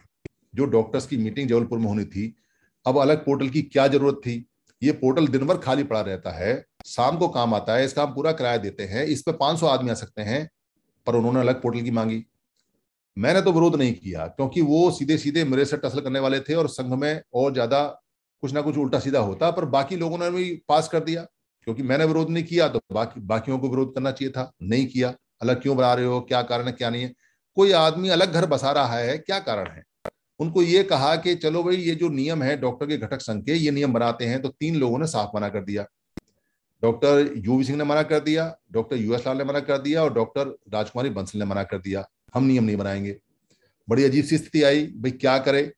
जो डॉक्टर्स की मीटिंग जबलपुर में होनी थी अब अलग पोर्टल की क्या जरूरत थी ये पोर्टल दिन भर खाली पड़ा रहता है शाम को काम आता है इसका हम पूरा किराया देते हैं इस पर पांच सौ आदमी आ सकते हैं पर उन्होंने अलग पोर्टल की मांगी मैंने तो विरोध नहीं किया क्योंकि वो सीधे सीधे मेरे से टसल करने वाले थे और संघ में और ज्यादा कुछ ना कुछ उल्टा सीधा होता पर बाकी लोगों ने भी पास कर दिया क्योंकि मैंने विरोध नहीं किया तो बाकी बाकियों को विरोध करना चाहिए था नहीं किया अलग क्यों बना रहे हो क्या कारण है क्या नहीं है कोई आदमी अलग घर बसा रहा है क्या कारण है उनको ये कहा कि चलो भाई ये जो नियम है डॉक्टर के घटक संघ के ये नियम बनाते हैं तो तीन लोगों ने साफ मना कर दिया डॉक्टर यू सिंह ने मना कर दिया डॉक्टर यूएस लाल ने मना कर दिया और डॉक्टर राजकुमारी बंसल ने मना कर दिया हम नियम नहीं बनाएंगे बड़ी अजीब सी स्थिति आई भाई क्या करे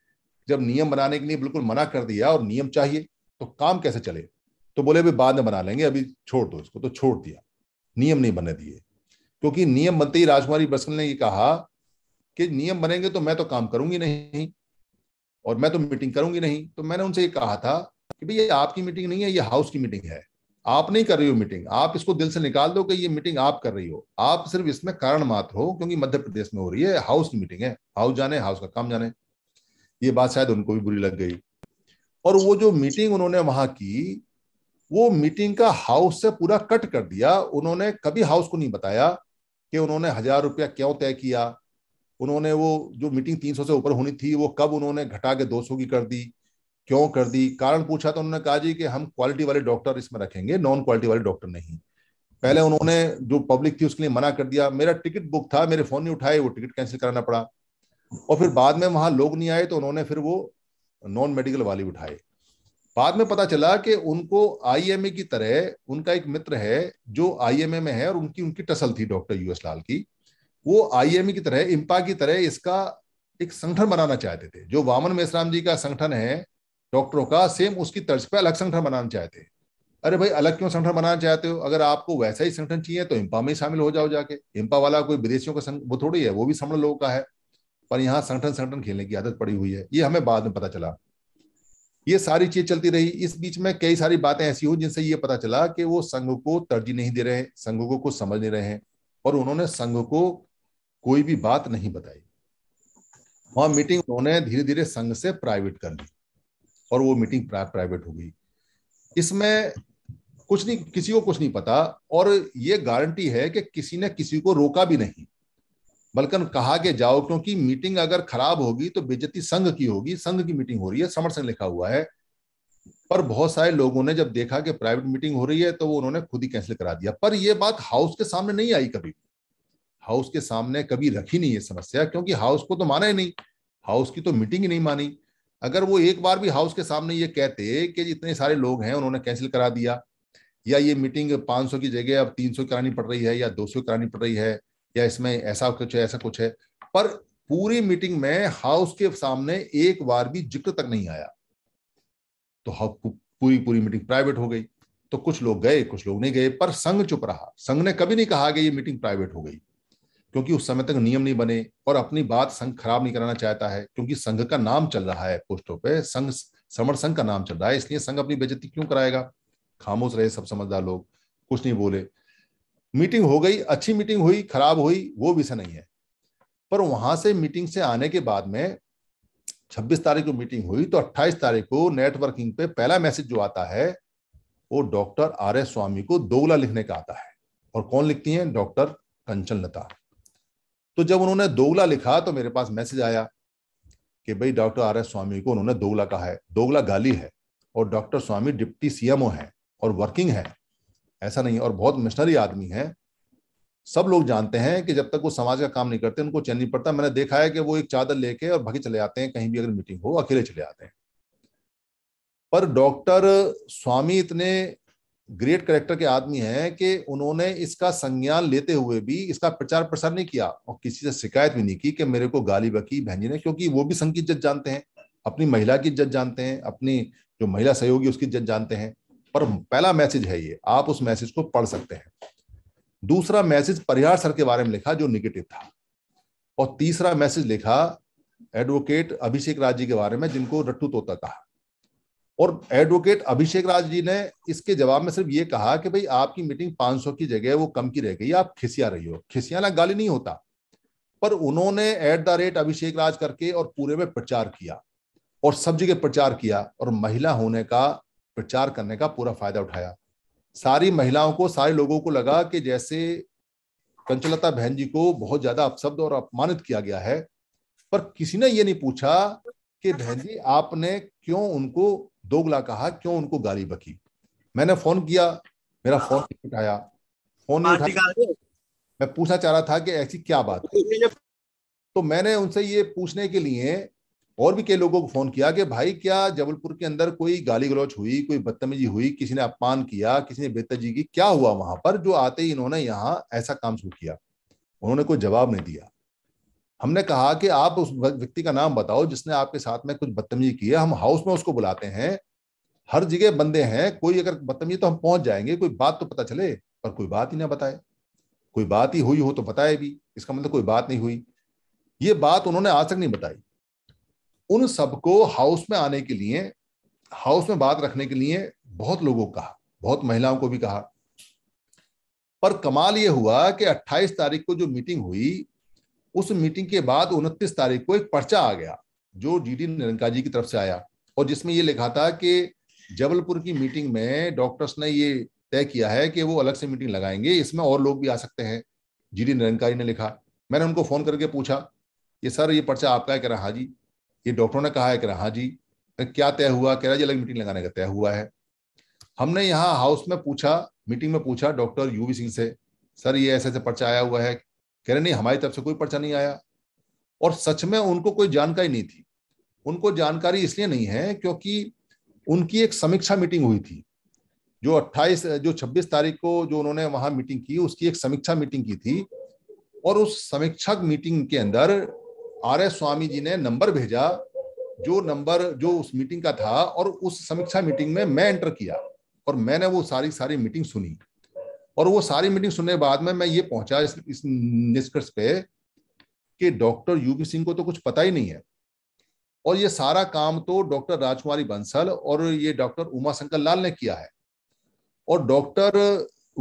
जब नियम बनाने के लिए बिल्कुल मना कर दिया और नियम चाहिए तो काम कैसे चले तो बोले भाई बाद में बना लेंगे अभी छोड़ दो इसको तो छोड़ दिया नियम नहीं बने दिए क्योंकि नियम बनते ही राजकुमारी बंसल ने ये कहा कि नियम बनेंगे तो मैं तो काम करूंगी नहीं और मैं तो मीटिंग करूंगी नहीं तो मैंने उनसे ये कहा था कि भाई ये आपकी मीटिंग नहीं है ये हाउस की मीटिंग है आप नहीं कर रही हो मीटिंग आप इसको दिल से निकाल दो कि ये मीटिंग आप कर रही हो आप सिर्फ इसमें कारण मात्र हो क्योंकि मध्य प्रदेश में हो रही है हाउस की मीटिंग है हाउस जाने हाउस का काम जाने ये बात शायद उनको भी बुरी लग गई और वो जो मीटिंग उन्होंने वहां की वो मीटिंग का हाउस से पूरा कट कर दिया उन्होंने कभी हाउस को नहीं बताया कि उन्होंने हजार रुपया क्यों तय किया उन्होंने वो जो मीटिंग 300 से ऊपर होनी थी वो कब उन्होंने घटा के 200 की कर दी क्यों कर दी कारण पूछा तो उन्होंने कहा जी कि हम क्वालिटी वाले डॉक्टर इसमें रखेंगे नॉन क्वालिटी वाले डॉक्टर नहीं पहले उन्होंने जो पब्लिक थी उसके लिए मना कर दिया मेरा टिकट बुक था मेरे फोन नहीं उठाए वो टिकट कैंसिल कराना पड़ा और फिर बाद में वहां लोग नहीं आए तो उन्होंने फिर वो नॉन मेडिकल वाले उठाए बाद में पता चला कि उनको आईएमए की तरह उनका एक मित्र है जो आईएमए में है और उनकी उनकी टसल थी डॉक्टर यूएस लाल की वो आई e की तरह इम्पा की तरह इसका एक संगठन बनाना चाहते थे जो वामन मेसराम जी का संगठन है डॉक्टरों का सेम उसकी तर्ज पर अलग संगठन बनाना चाहते हैं अरे भाई अलग क्यों संगठन बनाना चाहते हो अगर आपको वैसा ही संगठन चाहिए तो इम्पा में ही शामिल हो जाओ जाके इम्पा वाला कोई विदेशियों का वो थोड़ी है वो भी समण लोगों का है पर यहाँ संगठन संगठन खेलने की आदत पड़ी हुई है ये हमें बाद में पता चला ये सारी चीज चलती रही इस बीच में कई सारी बातें ऐसी हुई जिनसे ये पता चला कि वो संघ को तरजीह नहीं दे रहे संघ को कुछ समझ नहीं रहे हैं और उन्होंने संघ को कोई भी बात नहीं बताई वहां मीटिंग उन्होंने धीरे धीरे संघ से प्राइवेट कर ली और वो मीटिंग प्राइवेट हो गई इसमें कुछ नहीं किसी को कुछ नहीं पता और ये गारंटी है कि किसी ने किसी को रोका भी नहीं बल्कि कहा के जाओ क्योंकि मीटिंग अगर खराब होगी तो बेजती संघ की होगी संघ की मीटिंग हो रही है समर्थन लिखा हुआ है पर बहुत सारे लोगों ने जब देखा कि प्राइवेट मीटिंग हो रही है तो वो उन्होंने खुद ही कैंसिल करा दिया पर यह बात हाउस के सामने नहीं आई कभी हाउस के सामने कभी रखी नहीं है समस्या क्योंकि हाउस को तो माना ही नहीं हाउस की तो मीटिंग ही नहीं मानी अगर वो एक बार भी हाउस के सामने ये कहते कि इतने सारे लोग हैं उन्होंने कैंसिल करा दिया या ये मीटिंग 500 की जगह अब 300 करानी पड़ रही है या 200 करानी पड़ रही है या इसमें ऐसा कुछ है ऐसा कुछ है पर पूरी मीटिंग में हाउस के सामने एक बार भी जिक्र तक नहीं आया तो पूरी पूरी मीटिंग प्राइवेट हो गई तो कुछ लोग गए कुछ लोग नहीं गए पर संघ चुप रहा संघ ने कभी नहीं कहा कि ये मीटिंग प्राइवेट हो गई क्योंकि उस समय तक नियम नहीं बने और अपनी बात संघ खराब नहीं कराना चाहता है क्योंकि संघ का नाम चल रहा है पोस्टों पे संघ समर संघ का नाम चल रहा है इसलिए संघ अपनी बेजती क्यों कराएगा खामोश रहे सब समझदार लोग कुछ नहीं बोले मीटिंग हो गई अच्छी मीटिंग हुई खराब हुई वो विषय नहीं है पर वहां से मीटिंग से आने के बाद में 26 तारीख को मीटिंग हुई तो 28 तारीख को नेटवर्किंग पे पहला मैसेज जो आता है वो डॉक्टर आर एस स्वामी को दोगला लिखने का आता है और कौन लिखती है डॉक्टर कंचन लता तो जब उन्होंने दोगला लिखा तो मेरे पास मैसेज आया कि भाई डॉक्टर आर एस स्वामी को उन्होंने दोगला कहा है दोगला गाली है और डॉक्टर स्वामी डिप्टी सीएमओ है और वर्किंग है ऐसा नहीं और बहुत मिशनरी आदमी है सब लोग जानते हैं कि जब तक वो समाज का काम नहीं करते उनको चैन नहीं पड़ता मैंने देखा है कि वो एक चादर लेके और भागे चले आते हैं कहीं भी अगर मीटिंग हो अकेले चले आते हैं पर डॉक्टर स्वामी इतने ग्रेट करेक्टर के आदमी हैं कि उन्होंने इसका संज्ञान लेते हुए भी इसका प्रचार प्रसार नहीं किया और किसी से शिकायत भी नहीं की कि मेरे को गाली बकी बहनी ने क्योंकि वो भी संघ की इज्जत जानते हैं अपनी महिला की इज्जत जानते हैं अपनी जो महिला सहयोगी उसकी इज्जत जानते हैं पर पहला मैसेज है ये आप उस मैसेज को पढ़ सकते हैं दूसरा मैसेज परिहार सर के बारे में लिखा जो निगेटिव था और तीसरा मैसेज लिखा एडवोकेट अभिषेक राज जी के बारे में जिनको रट्टू तोता कहा और एडवोकेट अभिषेक राज जी ने इसके जवाब में सिर्फ ये कहा कि भाई आपकी मीटिंग 500 की जगह वो कम की रह गई आप खिसिया रही हो खिसियाना गाली नहीं होता पर उन्होंने at the rate Abhishek Raj करके और पूरे में प्रचार किया और सब जगह प्रचार किया और महिला होने का प्रचार करने का पूरा फायदा उठाया सारी महिलाओं को सारे लोगों को लगा कि जैसे कंचलता बहन जी को बहुत ज्यादा अपशब्द और अपमानित किया गया है पर किसी ने ये नहीं पूछा कि बहन जी आपने क्यों उनको दोगला कहा क्यों उनको गाली बकी मैंने फोन किया मेरा फोन नहीं उठाया फोन नहीं उठाया मैं पूछना चाह रहा था कि ऐसी क्या बात है तो मैंने उनसे ये पूछने के लिए और भी कई लोगों को फोन किया कि भाई क्या जबलपुर के अंदर कोई गाली गलौच हुई कोई बदतमीजी हुई किसी ने अपमान किया किसी ने बेतजी की क्या हुआ वहां पर जो आते ही इन्होंने यहाँ ऐसा काम शुरू किया उन्होंने कोई जवाब नहीं दिया हमने कहा कि आप उस व्यक्ति का नाम बताओ जिसने आपके साथ में कुछ बदतमीजी की है हम हाउस में उसको बुलाते हैं हर जगह बंदे हैं कोई अगर बदतमीजी तो हम पहुंच जाएंगे कोई बात तो पता चले पर कोई बात ही ना बताए कोई बात ही हुई हो तो बताए भी इसका मतलब कोई बात नहीं हुई ये बात उन्होंने आज तक नहीं बताई उन सबको हाउस में आने के लिए हाउस में बात रखने के लिए बहुत लोगों को कहा बहुत महिलाओं को भी कहा पर कमाल यह हुआ कि 28 तारीख को जो मीटिंग हुई उस मीटिंग के बाद उनतीस तारीख को एक पर्चा आ गया जो जी डी निरंका जी की तरफ से आया और जिसमें ये लिखा था कि जबलपुर की मीटिंग में डॉक्टर्स ने ये तय किया है कि वो अलग से मीटिंग लगाएंगे इसमें और लोग भी आ सकते हैं जी डी निरंकारी ने लिखा मैंने उनको फ़ोन करके पूछा ये सर ये पर्चा आपका है कह रहा हाँ जी ये डॉक्टरों ने कहा है कह रहा हाँ जी क्या तय हुआ कह रहा जी अलग मीटिंग लगाने का तय हुआ है हमने यहाँ हाउस में पूछा मीटिंग में पूछा डॉक्टर यूवी सिंह से सर ये ऐसे ऐसे पर्चा आया हुआ है कह रहे नहीं हमारी तरफ से कोई पर्चा नहीं आया और सच में उनको कोई जानकारी नहीं थी उनको जानकारी इसलिए नहीं है क्योंकि उनकी एक समीक्षा मीटिंग हुई थी जो 28 जो 26 तारीख को जो उन्होंने वहां मीटिंग की उसकी एक समीक्षा मीटिंग की थी और उस समीक्षा मीटिंग के अंदर आर एस स्वामी जी ने नंबर भेजा जो नंबर जो उस मीटिंग का था और उस समीक्षा मीटिंग में मैं एंटर किया और मैंने वो सारी सारी मीटिंग सुनी और वो सारी मीटिंग सुनने के बाद में मैं ये पहुंचा इस, इस निष्कर्ष पे कि डॉक्टर यूपी सिंह को तो कुछ पता ही नहीं है और ये सारा काम तो डॉक्टर राजकुमारी बंसल और ये डॉक्टर उमा शंकर लाल ने किया है और डॉक्टर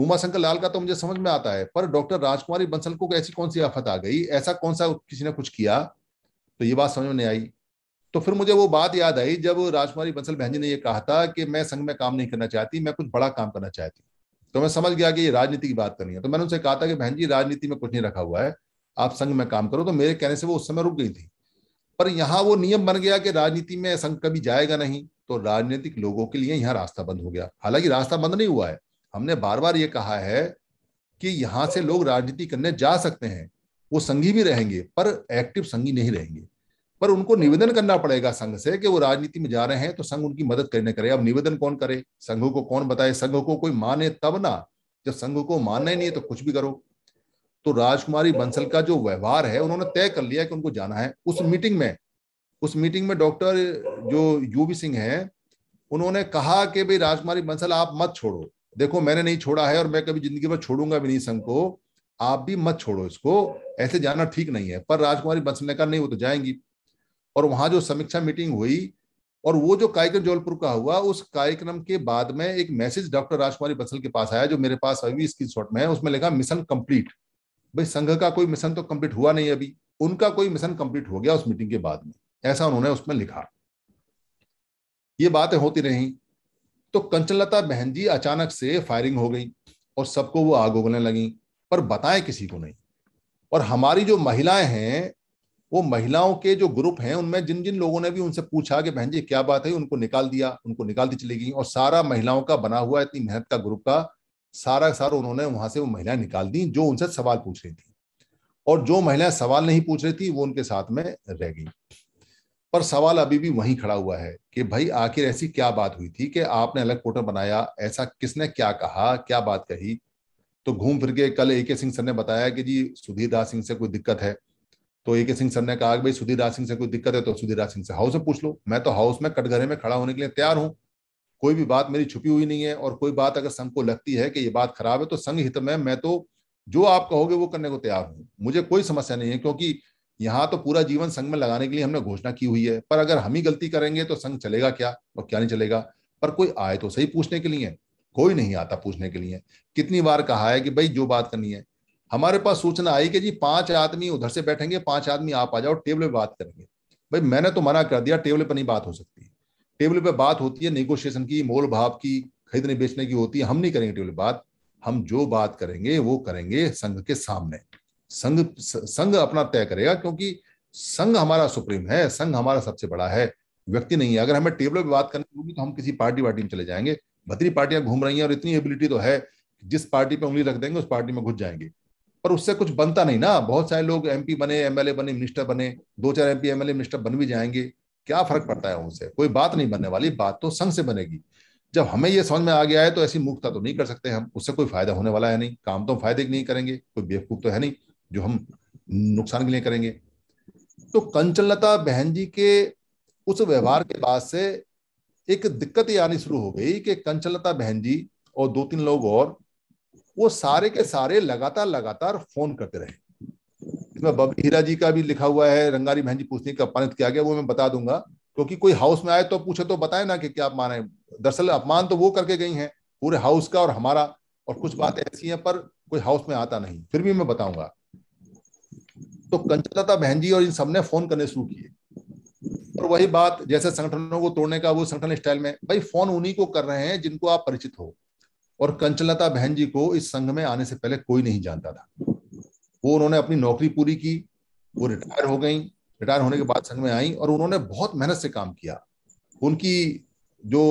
उमा शंकर लाल का तो मुझे समझ में आता है पर डॉक्टर राजकुमारी बंसल को ऐसी कौन सी आफत आ गई ऐसा कौन सा किसी ने कुछ किया तो ये बात समझ में नहीं आई तो फिर मुझे वो बात याद आई जब राजकुमारी बंसल बहन जी ने यह कहा था कि मैं संघ में काम नहीं करना चाहती मैं कुछ बड़ा काम करना चाहती तो मैं समझ गया कि ये राजनीति की बात करनी है तो मैंने उनसे कहा था कि बहन जी राजनीति में कुछ नहीं रखा हुआ है आप संघ में काम करो तो मेरे कहने से वो उस समय रुक गई थी पर यहाँ वो नियम बन गया कि राजनीति में संघ कभी जाएगा नहीं तो राजनीतिक लोगों के लिए यहाँ रास्ता बंद हो गया हालांकि रास्ता बंद नहीं हुआ है हमने बार बार ये कहा है कि यहाँ से लोग राजनीति करने जा सकते हैं वो संघी भी रहेंगे पर एक्टिव संघी नहीं रहेंगे पर उनको निवेदन करना पड़ेगा संघ से कि वो राजनीति में जा रहे हैं तो संघ उनकी मदद करने करे अब निवेदन कौन करे संघ को कौन बताए संघ को कोई माने तब ना जब संघ को मानना ही नहीं है तो कुछ भी करो तो राजकुमारी बंसल का जो व्यवहार है उन्होंने तय कर लिया कि उनको जाना है उस मीटिंग में उस मीटिंग में डॉक्टर जो यूवी सिंह है उन्होंने कहा कि भाई राजकुमारी बंसल आप मत छोड़ो देखो मैंने नहीं छोड़ा है और मैं कभी जिंदगी में छोड़ूंगा भी नहीं संघ को आप भी मत छोड़ो इसको ऐसे जाना ठीक नहीं है पर राजकुमारी बंसल ने कहा नहीं वो तो जाएंगी और वहां जो समीक्षा मीटिंग हुई और वो जो कार्यक्रम जबलपुर का हुआ उस कार्यक्रम के बाद में एक मैसेज डॉक्टर राजकुमारी बंसल के पास आया जो मेरे पास अभी स्क्रीन शॉट में है उसमें लिखा मिशन कंप्लीट भाई संघ का कोई मिशन तो कंप्लीट हुआ नहीं अभी उनका कोई मिशन कंप्लीट हो गया उस मीटिंग के बाद में ऐसा उन्होंने उसमें लिखा ये बातें होती रही तो कंचनलता बहन जी अचानक से फायरिंग हो गई और सबको वो आग उगलने लगी पर बताएं किसी को नहीं और हमारी जो महिलाएं हैं वो महिलाओं के जो ग्रुप हैं उनमें जिन जिन लोगों ने भी उनसे पूछा कि बहन जी क्या बात है उनको निकाल दिया उनको निकाल दी चली गई और सारा महिलाओं का बना हुआ इतनी मेहनत का ग्रुप का सारा सारा उन्होंने वहां से वो महिलाएं निकाल दी जो उनसे सवाल पूछ रही थी और जो महिलाएं सवाल नहीं पूछ रही थी वो उनके साथ में रह गई पर सवाल अभी भी वहीं खड़ा हुआ है कि भाई आखिर ऐसी क्या बात हुई थी कि आपने अलग पोर्टल बनाया ऐसा किसने क्या कहा क्या बात कही तो घूम फिर के कल ए के सिंह सर ने बताया कि जी सुधीर दास सिंह से कोई दिक्कत है तो ए के सिंह सर ने कहा भाई सुधीर राज सिंह से कोई दिक्कत है तो सुधीर राज सिंह से हाउस से पूछ लो मैं तो हाउस में कटघरे में खड़ा होने के लिए तैयार हूँ कोई भी बात मेरी छुपी हुई नहीं है और कोई बात अगर संघ को लगती है कि ये बात खराब है तो संघ हित में मैं तो जो आप कहोगे वो करने को तैयार हूं मुझे कोई समस्या नहीं है क्योंकि यहाँ तो पूरा जीवन संघ में लगाने के लिए हमने घोषणा की हुई है पर अगर हम ही गलती करेंगे तो संघ चलेगा क्या और क्या नहीं चलेगा पर कोई आए तो सही पूछने के लिए कोई नहीं आता पूछने के लिए कितनी बार कहा है कि भाई जो बात करनी है हमारे पास सूचना आई कि जी पांच आदमी उधर से बैठेंगे पांच आदमी आप आ जाओ टेबल पे बात करेंगे भाई मैंने तो मना कर दिया टेबल पर नहीं बात हो सकती टेबल पे बात होती है नेगोशिएशन की मोल भाव की खरीदने बेचने की होती है हम नहीं करेंगे टेबल बात हम जो बात करेंगे वो करेंगे संघ के सामने संघ संघ अपना तय करेगा क्योंकि संघ हमारा सुप्रीम है संघ हमारा सबसे बड़ा है व्यक्ति नहीं है अगर हमें टेबल पे बात करनी होगी तो हम किसी पार्टी वार्टी में चले जाएंगे भतरी पार्टियां घूम रही हैं और इतनी एबिलिटी तो है जिस पार्टी पे उंगली रख देंगे उस पार्टी में घुस जाएंगे पर उससे कुछ बनता नहीं ना बहुत सारे लोग एमपी बने एमएलए बने मिनिस्टर बने दो चार एमपी एमएलए मिनिस्टर बन भी जाएंगे क्या फर्क पड़ता है उनसे कोई बात नहीं बनने वाली बात तो संघ से बनेगी जब हमें ये समझ में आ गया है तो ऐसी मूर्खता तो नहीं कर सकते हम उससे कोई फायदा होने वाला है नहीं काम तो हम फायदे नहीं करेंगे कोई बेवकूफ तो है नहीं जो हम नुकसान के लिए करेंगे तो कंचलता बहन जी के उस व्यवहार के बाद से एक दिक्कत ये आनी शुरू हो गई कि कंचलता बहन जी और दो तीन लोग और वो सारे के सारे लगातार लगातार फोन करते रहे इसमें बबी हीरा जी का भी लिखा हुआ है रंगारी बहन जी पूछने का अपमानित किया गया वो मैं बता दूंगा क्योंकि कोई हाउस में आए तो पूछे तो बताए ना कि क्या अपमान है दरअसल अपमान तो वो करके गई हैं पूरे हाउस का और हमारा और कुछ बात ऐसी है पर कोई हाउस में आता नहीं फिर भी मैं बताऊंगा तो कंचलता बहन जी और इन सबने फोन करने शुरू किए और वही बात जैसे संगठनों को तोड़ने का वो संगठन स्टाइल में भाई फोन उन्हीं को कर रहे हैं जिनको आप परिचित हो और कंचलता बहन जी को इस संघ में आने से पहले कोई नहीं जानता था वो उन्होंने अपनी नौकरी पूरी की वो रिटायर हो गई रिटायर होने के बाद संघ में आई और उन्होंने बहुत मेहनत से काम किया उनकी जो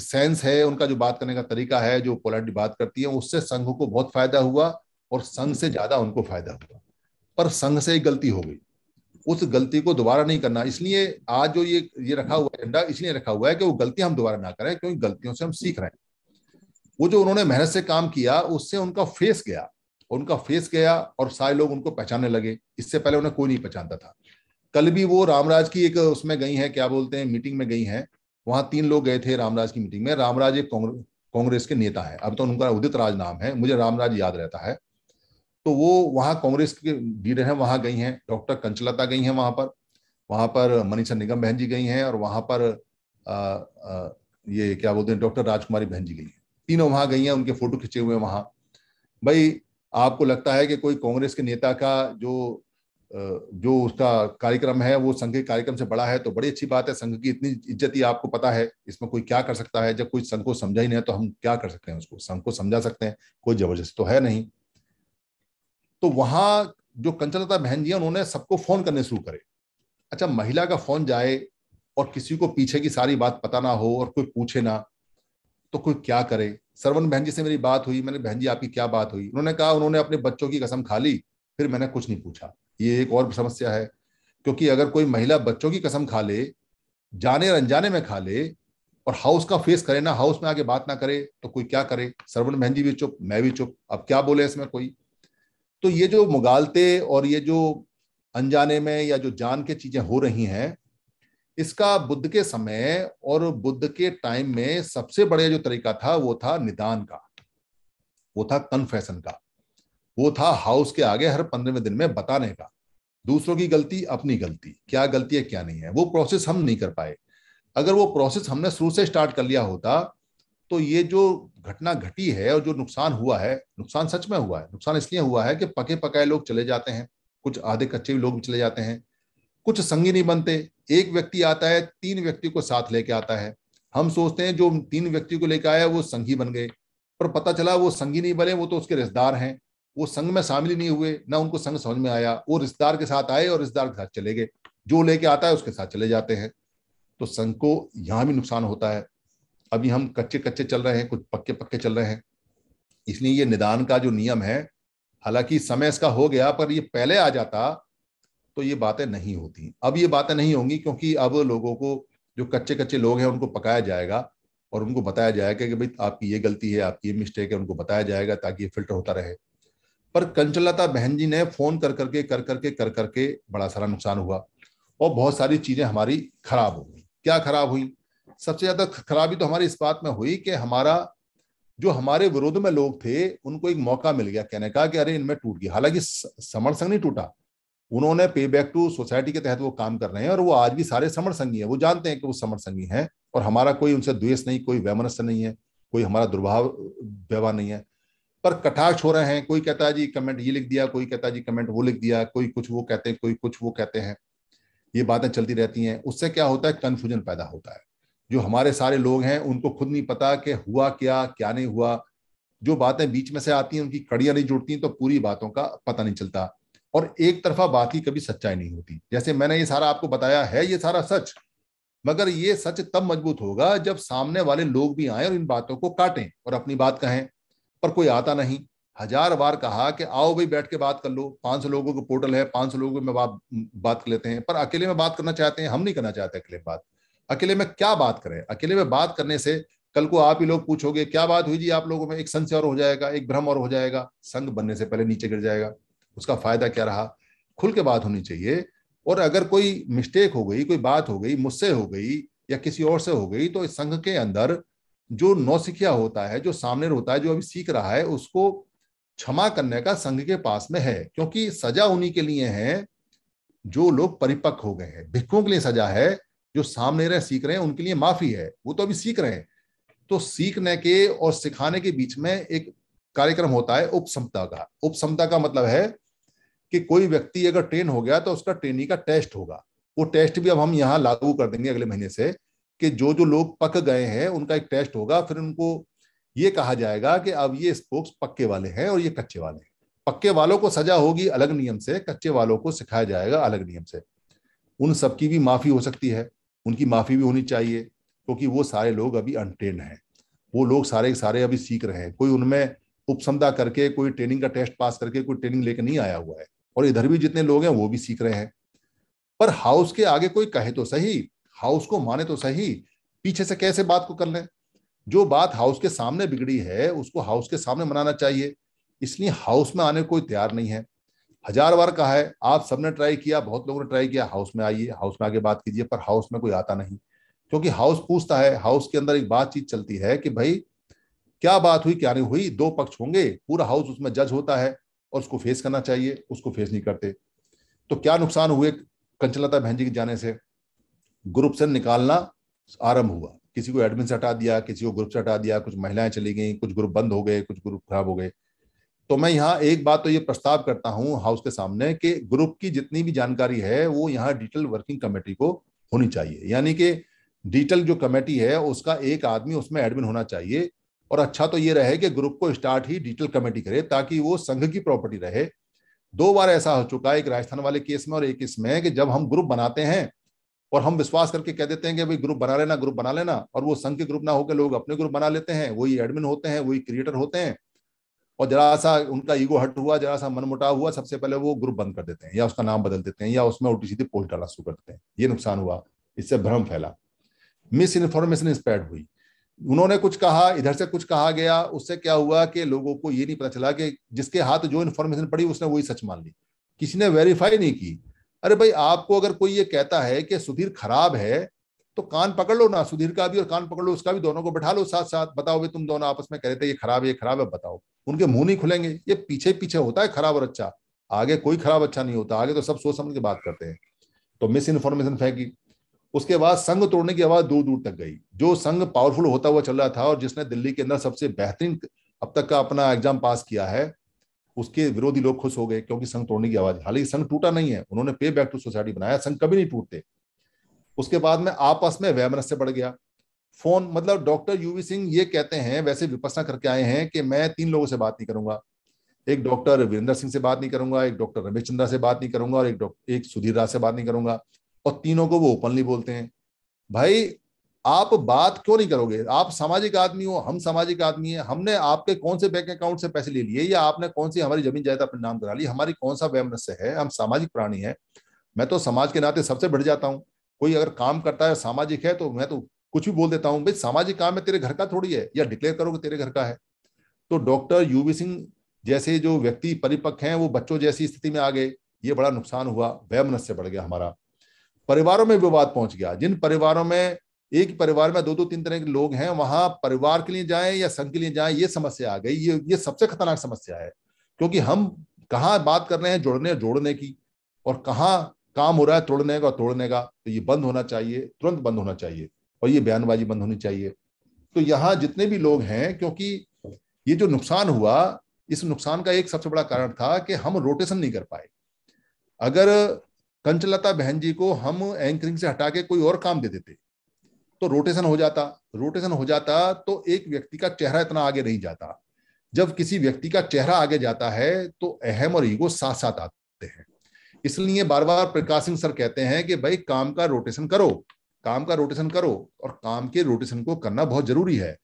सेंस है उनका जो बात करने का तरीका है जो पोलिटी बात करती है उससे संघ को बहुत फायदा हुआ और संघ से ज्यादा उनको फायदा हुआ पर संघ से एक गलती हो गई उस गलती को दोबारा नहीं करना इसलिए आज जो ये ये रखा हुआ एजेंडा इसलिए रखा हुआ है कि वो गलती हम दोबारा ना करें क्योंकि गलतियों से हम सीख रहे हैं वो जो उन्होंने मेहनत से काम किया उससे उनका फेस गया उनका फेस गया और सारे लोग उनको पहचानने लगे इससे पहले उन्हें कोई नहीं पहचानता था कल भी वो रामराज की एक उसमें गई हैं क्या बोलते हैं मीटिंग में गई हैं वहां तीन लोग गए थे रामराज की मीटिंग में रामराज एक कांग्रेस के नेता है अब तो उनका उदित राज नाम है मुझे रामराज याद रहता है तो वो वहाँ कांग्रेस के लीडर हैं वहाँ गई हैं डॉक्टर कंचलता गई हैं वहाँ पर वहाँ पर मनीषा निगम बहन जी गई हैं और वहाँ पर आ, आ, ये क्या बोलते हैं डॉक्टर राजकुमारी बहन जी गई हैं तीनों वहां गई हैं उनके फोटो खिंचे हुए वहां भाई आपको लगता है कि कोई कांग्रेस के नेता का जो जो उसका कार्यक्रम है वो संघ के कार्यक्रम से बड़ा है तो बड़ी अच्छी बात है संघ की इतनी इज्जत ही आपको पता है इसमें कोई क्या कर सकता है जब कोई संघ को समझा ही नहीं है तो हम क्या कर सकते हैं उसको संघ को समझा सकते हैं कोई जबरदस्ती तो है नहीं तो वहां जो कंचनता बहन जी है उन्होंने सबको फोन करने शुरू करे अच्छा महिला का फोन जाए और किसी को पीछे की सारी बात पता ना हो और कोई पूछे ना तो कोई क्या करे सरवन बहन जी से मेरी बात हुई मैंने बहन जी आपकी क्या बात हुई उन्होंने कहा उन्होंने अपने बच्चों की कसम खा ली फिर मैंने कुछ नहीं पूछा ये एक और समस्या है क्योंकि अगर कोई महिला बच्चों की कसम खा ले जाने और अनजाने में खा ले और हाउस का फेस करे ना हाउस में आके बात ना करे तो कोई क्या करे सरवन बहन जी भी चुप मैं भी चुप अब क्या बोले इसमें कोई तो ये जो मुगालते और ये जो अनजाने में या जो जान के चीजें हो रही हैं इसका बुद्ध के समय और बुद्ध के टाइम में सबसे बढ़िया जो तरीका था वो था निदान का वो था कन्फेशन का वो था हाउस के आगे हर पंद्रहवें दिन में बताने का दूसरों की गलती अपनी गलती क्या गलती है क्या नहीं है वो प्रोसेस हम नहीं कर पाए अगर वो प्रोसेस हमने शुरू से स्टार्ट कर लिया होता तो ये जो घटना घटी है और जो नुकसान हुआ है नुकसान सच में हुआ है नुकसान इसलिए हुआ है कि पके पकाए लोग चले जाते हैं कुछ आधे कच्चे लोग भी चले जाते हैं कुछ संगी नहीं बनते एक व्यक्ति आता है तीन व्यक्ति को साथ लेके आता है हम सोचते हैं जो तीन व्यक्ति को लेकर आया वो संगी बन गए पर पता चला वो संगी नहीं बने वो तो उसके रिश्तेदार हैं वो संग में शामिल ही नहीं हुए ना उनको संग समझ में आया वो रिश्तेदार के साथ आए और रिश्तेदार के साथ चले गए जो लेके आता है उसके साथ चले जाते हैं तो संघ को यहाँ भी नुकसान होता है अभी हम कच्चे कच्चे चल रहे हैं कुछ पक्के पक्के चल रहे हैं इसलिए ये निदान का जो नियम है हालांकि समय इसका हो गया पर ये पहले आ जाता तो ये बातें नहीं होती अब ये बातें नहीं होंगी क्योंकि अब लोगों को जो कच्चे कच्चे लोग हैं उनको पकाया जाएगा और उनको बताया जाएगा कि भाई आपकी ये गलती है आपकी ये मिस्टेक है उनको बताया जाएगा ताकि ये फिल्टर होता रहे पर कंचलता बहन जी ने फोन कर करके कर करके कर करके बड़ा सारा नुकसान हुआ और बहुत सारी चीजें हमारी खराब हो गई क्या खराब हुई सबसे ज्यादा खराबी तो हमारी इस बात में हुई कि हमारा जो हमारे विरोध में लोग थे उनको एक मौका मिल गया कहने का कि अरे इनमें टूट गया हालांकि संघ नहीं टूटा उन्होंने पे बैक टू सोसाइटी के तहत वो काम कर रहे हैं और वो आज भी सारे समर संगी है वो जानते हैं कि वो समर संगी हैं और हमारा कोई उनसे द्वेष नहीं कोई वैमनस्य नहीं है कोई हमारा दुर्भाव व्यवहार नहीं है पर कटाक्ष हो रहे हैं कोई कहता है जी कमेंट ये लिख दिया कोई कहता है जी कमेंट वो लिख दिया कोई कुछ वो कहते हैं कोई कुछ वो कहते हैं ये बातें चलती रहती हैं उससे क्या होता है कन्फ्यूजन पैदा होता है जो हमारे सारे लोग हैं उनको खुद नहीं पता कि हुआ क्या क्या नहीं हुआ जो बातें बीच में से आती हैं उनकी कड़ियां नहीं जुड़ती तो पूरी बातों का पता नहीं चलता और एक तरफा बात की कभी सच्चाई नहीं होती जैसे मैंने ये सारा आपको बताया है ये सारा सच मगर ये सच तब मजबूत होगा जब सामने वाले लोग भी आए और इन बातों को काटें और अपनी बात कहें पर कोई आता नहीं हजार बार कहा कि आओ भाई बैठ के बात कर लो पांच सौ लोगों का पोर्टल है पांच सौ लोगों में बात बात कर लेते हैं पर अकेले में बात करना चाहते हैं हम नहीं करना चाहते अकेले बात अकेले में क्या बात करें अकेले में बात करने से कल को आप ही लोग पूछोगे क्या बात हुई जी आप लोगों में एक संशय और हो जाएगा एक भ्रम और हो जाएगा संघ बनने से पहले नीचे गिर जाएगा उसका फायदा क्या रहा खुल के बात होनी चाहिए और अगर कोई मिस्टेक हो गई कोई बात हो गई मुझसे हो गई या किसी और से हो गई तो इस संघ के अंदर जो नौसिखिया होता है जो सामने होता है जो अभी सीख रहा है उसको क्षमा करने का संघ के पास में है क्योंकि सजा उन्हीं के लिए है जो लोग परिपक्व हो गए हैं भिक्खों के लिए सजा है जो सामने रहे सीख रहे हैं उनके लिए माफी है वो तो अभी सीख रहे हैं तो सीखने के और सिखाने के बीच में एक कार्यक्रम होता है उपसमता का उपसमता का मतलब है कि कोई व्यक्ति अगर ट्रेन हो गया तो उसका ट्रेनिंग का टेस्ट होगा वो टेस्ट भी अब हम यहाँ लागू कर देंगे अगले महीने से कि जो जो लोग पक गए हैं उनका एक टेस्ट होगा फिर उनको ये कहा जाएगा कि अब ये स्पोक्स पक्के वाले हैं और ये कच्चे वाले हैं पक्के वालों को सजा होगी अलग नियम से कच्चे वालों को सिखाया जाएगा अलग नियम से उन सबकी भी माफ़ी हो सकती है उनकी माफ़ी भी होनी चाहिए क्योंकि तो वो सारे लोग अभी अनट्रेन हैं वो लोग सारे के सारे अभी सीख रहे हैं कोई उनमें उपसमदा करके कोई ट्रेनिंग का टेस्ट पास करके कोई ट्रेनिंग लेके नहीं आया हुआ है और इधर भी जितने लोग हैं वो भी सीख रहे हैं पर हाउस के आगे कोई कहे तो सही हाउस को माने तो सही पीछे से कैसे बात को कर ले जो बात हाउस के सामने बिगड़ी है उसको हाउस के सामने मनाना चाहिए इसलिए हाउस में आने कोई तैयार नहीं है हजार बार कहा है आप सबने ट्राई किया बहुत लोगों ने ट्राई किया हाउस में आइए हाउस में आगे बात कीजिए पर हाउस में कोई आता नहीं क्योंकि हाउस पूछता है हाउस के अंदर एक बातचीत चलती है कि भाई क्या बात हुई क्या नहीं हुई दो पक्ष होंगे पूरा हाउस उसमें जज होता है और उसको फेस करना चाहिए उसको फेस नहीं करते तो क्या नुकसान हुए कंचलता बहन जी के जाने से ग्रुप से निकालना आरंभ हुआ किसी को एडमिन से हटा दिया किसी को ग्रुप से हटा दिया कुछ महिलाएं चली गई कुछ ग्रुप बंद हो गए कुछ ग्रुप खराब हो गए तो मैं यहाँ एक बात तो ये प्रस्ताव करता हूँ हाउस के सामने कि ग्रुप की जितनी भी जानकारी है वो यहाँ डिजिटल वर्किंग कमेटी को होनी चाहिए यानी कि डिजिटल जो कमेटी है उसका एक आदमी उसमें एडमिन होना चाहिए और अच्छा तो ये रहे कि ग्रुप को स्टार्ट ही डिजिटल कमेटी करे ताकि वो संघ की प्रॉपर्टी रहे दो बार ऐसा हो चुका है एक राजस्थान वाले केस में और एक इसमें कि जब हम ग्रुप बनाते हैं और हम विश्वास करके कह देते हैं कि भाई ग्रुप बना लेना ग्रुप बना लेना और वो संघ के ग्रुप ना होकर लोग अपने ग्रुप बना लेते हैं वही एडमिन होते हैं वही क्रिएटर होते हैं और जरा सा उनका ईगो हट हुआ जरा सा मनमुटाव हुआ सबसे पहले वो ग्रुप बंद कर देते हैं या उसका नाम बदल देते हैं या उसमें उल्टी सीधी पोस्ट डालना शुरू कर देते हैं ये नुकसान हुआ इससे भ्रम फैला मिस इन्फॉर्मेशन स्प्रेड हुई उन्होंने कुछ कहा इधर से कुछ कहा गया उससे क्या हुआ कि लोगों को ये नहीं पता चला कि जिसके हाथ जो इन्फॉर्मेशन पड़ी उसने वही सच मान ली किसी ने वेरीफाई नहीं की अरे भाई आपको अगर कोई ये कहता है कि सुधीर खराब है तो कान पकड़ लो ना सुधीर का भी और कान पकड़ लो उसका भी दोनों को बैठा लो साथ साथ बताओ भाई तुम दोनों आपस में कह रहे थे ये खराब है ये खराब है बताओ उनके मुंह नहीं खुलेंगे ये पीछे पीछे होता है खराब और अच्छा आगे कोई खराब अच्छा नहीं होता आगे तो सब सोच समझ के बात करते हैं तो मिस इन्फॉर्मेशन फेंकी उसके बाद संघ तोड़ने की आवाज दूर दूर तक गई जो संघ पावरफुल होता हुआ चल रहा था और जिसने दिल्ली के अंदर सबसे बेहतरीन अब तक का अपना एग्जाम पास किया है उसके विरोधी लोग खुश हो गए क्योंकि संघ तोड़ने की आवाज हालांकि संघ टूटा नहीं है उन्होंने पे बैक टू सोसाइटी बनाया संघ कभी नहीं टूटते उसके बाद में आपस में वैमनस से बढ़ गया फोन मतलब डॉक्टर यूवी सिंह ये कहते हैं वैसे विपसना करके आए हैं कि मैं तीन लोगों से बात नहीं करूंगा एक डॉक्टर वीरेंद्र सिंह से बात नहीं करूंगा एक डॉक्टर रमेश चंद्रा से बात नहीं करूंगा और एक एक सुधीर राज से बात नहीं करूंगा और तीनों को वो ओपनली बोलते हैं भाई आप बात क्यों नहीं करोगे आप सामाजिक आदमी हो हम सामाजिक आदमी है हमने आपके कौन से बैंक अकाउंट से पैसे ले लिए या आपने कौन सी हमारी जमीन जायदाद अपने नाम करा ली हमारी कौन सा वेमनस है हम सामाजिक प्राणी है मैं तो समाज के नाते सबसे बढ़ जाता हूँ कोई अगर काम करता है सामाजिक है तो मैं तो कुछ भी बोल देता हूँ भाई सामाजिक काम है तेरे घर का थोड़ी है या डिक्लेयर करोगे तेरे घर का है तो डॉक्टर यूवी सिंह जैसे जो व्यक्ति परिपक्व हैं वो बच्चों जैसी स्थिति में आ गए ये बड़ा नुकसान हुआ वैमनस्य बढ़ गया हमारा परिवारों में विवाद पहुंच गया जिन परिवारों में एक परिवार में दो दो तीन तरह के लोग हैं वहां परिवार के लिए जाएं या संघ के लिए जाएं ये समस्या आ गई ये ये सबसे खतरनाक समस्या है क्योंकि हम कहाँ बात कर रहे हैं जोड़ने जोड़ने की और कहाँ काम हो रहा है तोड़ने का और तोड़ने का तो ये बंद होना चाहिए तुरंत बंद होना चाहिए और ये बयानबाजी बंद होनी चाहिए तो यहाँ जितने भी लोग हैं क्योंकि ये जो नुकसान हुआ इस नुकसान का एक सबसे बड़ा कारण था कि हम रोटेशन नहीं कर पाए अगर कंचलता बहन जी को हम एंकरिंग से हटा के कोई और काम दे देते तो रोटेशन हो जाता रोटेशन हो जाता तो एक व्यक्ति का चेहरा इतना आगे नहीं जाता जब किसी व्यक्ति का चेहरा आगे जाता है तो अहम और ईगो साथ साथ आते हैं इसलिए बार बार प्रकाश सिंह सर कहते हैं कि भाई काम का रोटेशन करो काम का रोटेशन करो और काम के रोटेशन को करना बहुत जरूरी है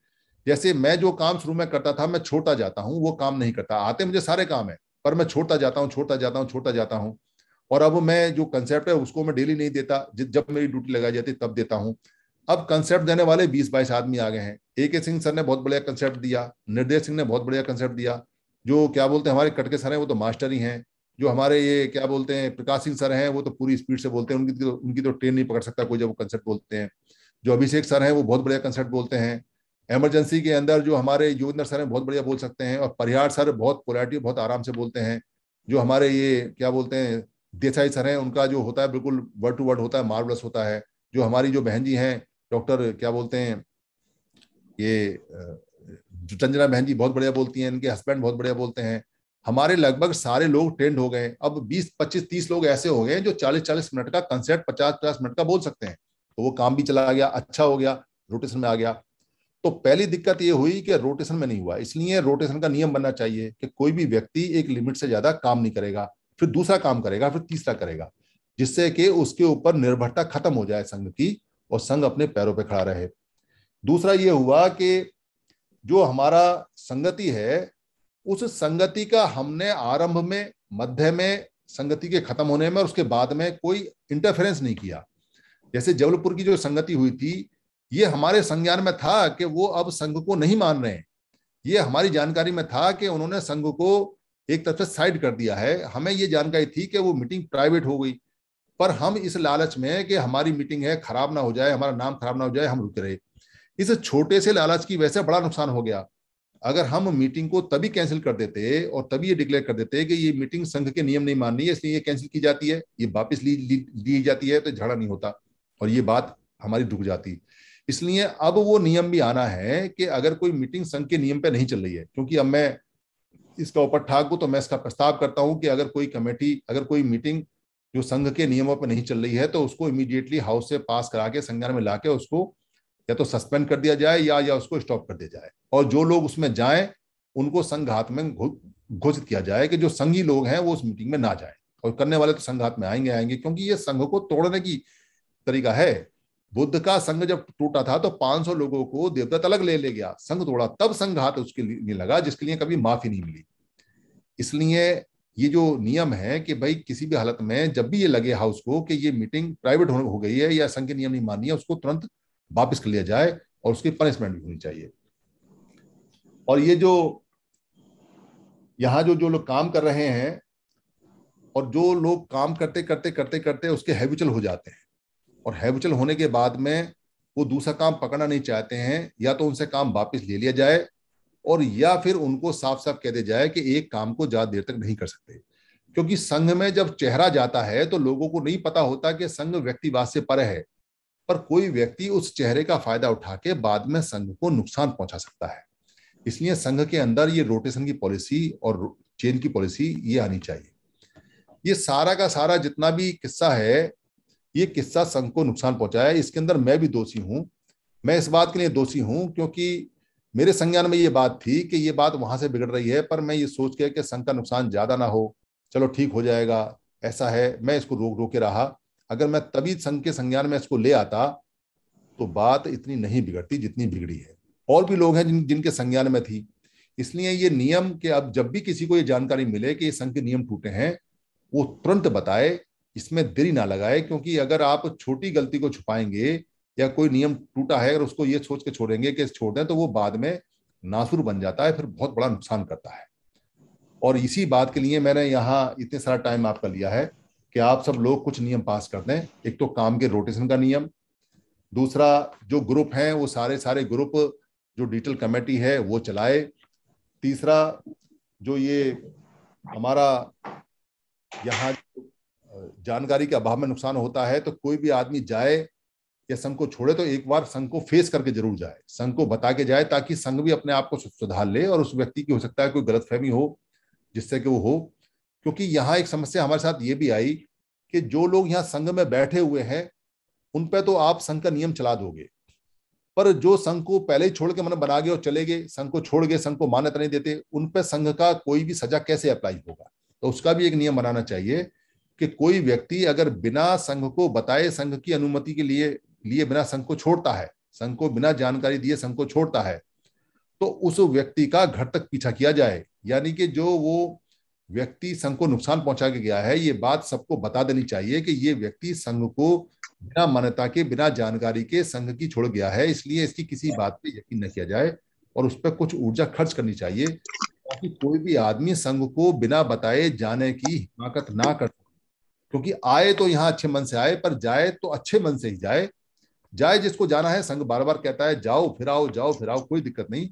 जैसे मैं जो काम शुरू में करता था मैं छोड़ता जाता हूँ वो काम नहीं करता आते मुझे सारे काम है पर मैं छोड़ता जाता हूँ छोड़ता जाता हूँ छोड़ता जाता हूँ और अब मैं जो कंसेप्ट है उसको मैं डेली नहीं देता जब मेरी ड्यूटी लगाई जाती तब देता हूँ अब कंसेप्ट देने वाले बीस बाईस आदमी आ गए हैं ए के सिंह सर ने बहुत बढ़िया कंसेप्ट दिया निर्देश सिंह ने बहुत बढ़िया कंसेप्ट दिया जो क्या बोलते हैं हमारे कटके सर हैं वो तो मास्टर ही हैं जो हमारे ये क्या बोलते हैं प्रकाश सिंह सर हैं वो तो पूरी स्पीड से बोलते हैं उनकी तो उनकी तो ट्रेन नहीं पकड़ सकता कोई जब वो कंसेप्ट बोलते हैं जो अभिषेक सर हैं वो बहुत बढ़िया कंसेप्ट बोलते हैं एमरजेंसी के अंदर जो हमारे योगिंदर सर हैं बहुत बढ़िया बोल सकते हैं और परिहार सर बहुत पोलैटिव बहुत आराम से बोलते हैं जो हमारे ये क्या बोलते हैं देसाई सर हैं उनका जो होता है बिल्कुल वर्ड टू वर्ड होता है मार्वलस होता है जो हमारी जो बहन जी हैं डॉक्टर क्या बोलते हैं ये चंजना बहन जी बहुत बढ़िया बोलती हैं इनके हस्बैंड बहुत बढ़िया बोलते हैं हमारे लगभग सारे लोग ट्रेंड हो गए अब 20, 25, 30 लोग ऐसे हो गए जो 40, 40 मिनट का कंसेप्ट 50, 50 मिनट का बोल सकते हैं तो वो काम भी चला गया अच्छा हो गया रोटेशन में आ गया तो पहली दिक्कत ये हुई कि रोटेशन में नहीं हुआ इसलिए रोटेशन का नियम बनना चाहिए कि कोई भी व्यक्ति एक लिमिट से ज्यादा काम नहीं करेगा फिर दूसरा काम करेगा फिर तीसरा करेगा जिससे कि उसके ऊपर निर्भरता खत्म हो जाए संघ की और संघ अपने पैरों पर पे खड़ा रहे दूसरा ये हुआ कि जो हमारा संगति है उस संगति का हमने आरंभ में मध्य में संगति के खत्म होने में और उसके बाद में कोई इंटरफेरेंस नहीं किया जैसे जबलपुर की जो संगति हुई थी ये हमारे संज्ञान में था कि वो अब संघ को नहीं मान रहे ये हमारी जानकारी में था कि उन्होंने संघ को एक तरफ से साइड कर दिया है हमें ये जानकारी थी कि वो मीटिंग प्राइवेट हो गई पर हम इस लालच में कि हमारी मीटिंग है खराब ना हो जाए हमारा नाम खराब ना हो जाए हम रुक रहे इस छोटे से लालच की वैसे बड़ा नुकसान हो गया अगर हम मीटिंग को तभी कैंसिल कर देते और तभी ये डिक्लेयर कर देते कि ये मीटिंग संघ के नियम नहीं माननी है इसलिए ये कैंसिल की जाती है ये वापस ली ली जाती है तो झगड़ा नहीं होता और ये बात हमारी रुक जाती इसलिए अब वो नियम भी आना है कि अगर कोई मीटिंग संघ के नियम पे नहीं चल रही है क्योंकि अब मैं इसका ऊपर ठाक तो मैं इसका प्रस्ताव करता हूं कि अगर कोई कमेटी अगर कोई मीटिंग जो संघ के नियमों पर नहीं चल रही है तो उसको इमीडिएटली हाउस से पास करा के संज्ञान में लाके उसको या तो सस्पेंड कर दिया जाए या या उसको स्टॉप कर दिया जाए और जो लोग उसमें जाएं उनको संघात में घोषित किया जाए कि जो संघी लोग हैं वो उस मीटिंग में ना जाए और करने वाले तो संघात में आएंगे आएंगे क्योंकि ये संघ को तोड़ने की तरीका है बुद्ध का संघ जब टूटा था तो 500 लोगों को देवदत्त अलग ले ले गया संघ तोड़ा तब संघात उसके लिए लगा जिसके लिए कभी माफी नहीं मिली इसलिए ये जो नियम है कि भाई किसी भी हालत में जब भी ये लगे हाउस को कि ये मीटिंग प्राइवेट हो गई है या संघ के नियम नहीं माननी है उसको तुरंत वापस कर लिया जाए और उसकी पनिशमेंट भी होनी चाहिए और ये जो यहाँ जो जो लोग काम कर रहे हैं और जो लोग काम करते करते करते करते उसके हैबिचुअल हो जाते हैं और हैबिचुअल होने के बाद में वो दूसरा काम पकड़ना नहीं चाहते हैं या तो उनसे काम वापस ले लिया जाए और या फिर उनको साफ साफ कह दिया जाए कि एक काम को ज़्यादा देर तक नहीं कर सकते क्योंकि संघ में जब चेहरा जाता है तो लोगों को नहीं पता होता कि संघ व्यक्तिवाद से पर है पर कोई व्यक्ति उस चेहरे का फायदा उठा के बाद में संघ को नुकसान पहुंचा सकता है इसलिए संघ के अंदर ये रोटेशन की पॉलिसी और चेन की पॉलिसी ये आनी चाहिए ये सारा का सारा जितना भी किस्सा है ये किस्सा संघ को नुकसान पहुंचाया इसके अंदर मैं भी दोषी हूं मैं इस बात के लिए दोषी हूं क्योंकि मेरे संज्ञान में ये बात थी कि ये बात वहां से बिगड़ रही है पर मैं ये सोच के कि संघ का नुकसान ज्यादा ना हो चलो ठीक हो जाएगा ऐसा है मैं इसको रोक रोक के रहा अगर मैं तभी संघ के संज्ञान में इसको ले आता तो बात इतनी नहीं बिगड़ती जितनी बिगड़ी है और भी लोग हैं जिन जिनके संज्ञान में थी इसलिए ये नियम के अब जब भी किसी को ये जानकारी मिले कि ये संघ के नियम टूटे हैं वो तुरंत बताए इसमें देरी ना लगाए क्योंकि अगर आप छोटी गलती को छुपाएंगे या कोई नियम टूटा है अगर उसको ये सोच के छोड़ेंगे कि छोड़ दें तो वो बाद में नासुर बन जाता है फिर बहुत बड़ा नुकसान करता है और इसी बात के लिए मैंने यहाँ इतने सारा टाइम आपका लिया है कि आप सब लोग कुछ नियम पास कर दें एक तो काम के रोटेशन का नियम दूसरा जो ग्रुप हैं वो सारे सारे ग्रुप जो डिजिटल कमेटी है वो चलाए तीसरा जो ये हमारा यहाँ जानकारी के अभाव में नुकसान होता है तो कोई भी आदमी जाए या संघ को छोड़े तो एक बार संघ को फेस करके जरूर जाए संघ को बता के जाए ताकि संघ भी अपने आप को सुधार ले और उस व्यक्ति की हो सकता है कोई गलतफहमी हो जिससे कि वो हो क्योंकि यहाँ एक समस्या हमारे साथ ये भी आई कि जो लोग यहाँ संघ में बैठे हुए हैं उन पर तो आप संघ का नियम चला दोगे पर जो संघ को पहले ही छोड़ के मन बना गए और चले गए संघ को छोड़ गए संघ को मान्यता नहीं देते उन पर संघ का कोई भी सजा कैसे अप्लाई होगा तो उसका भी एक नियम बनाना चाहिए कि कोई व्यक्ति अगर बिना संघ को बताए संघ की अनुमति के लिए लिए बिना संघ को छोड़ता है संघ को बिना जानकारी दिए संघ को छोड़ता है तो उस व्यक्ति का घर तक पीछा किया जाए यानी कि जो वो व्यक्ति संघ को नुकसान पहुंचा के गया है ये बात सबको बता देनी चाहिए कि ये व्यक्ति संघ को बिना मान्यता के बिना जानकारी के संघ की छोड़ गया है इसलिए इसकी किसी बात पे यकीन न किया जाए और उस पर कुछ ऊर्जा खर्च करनी चाहिए ताकि कोई भी आदमी संघ को बिना बताए जाने की हिमाकत ना कर क्योंकि आए तो यहाँ अच्छे मन से आए पर जाए तो अच्छे मन से ही जाए जाए जिसको जाना है संघ बार बार कहता है जाओ फिराओ जाओ फिराओ कोई दिक्कत नहीं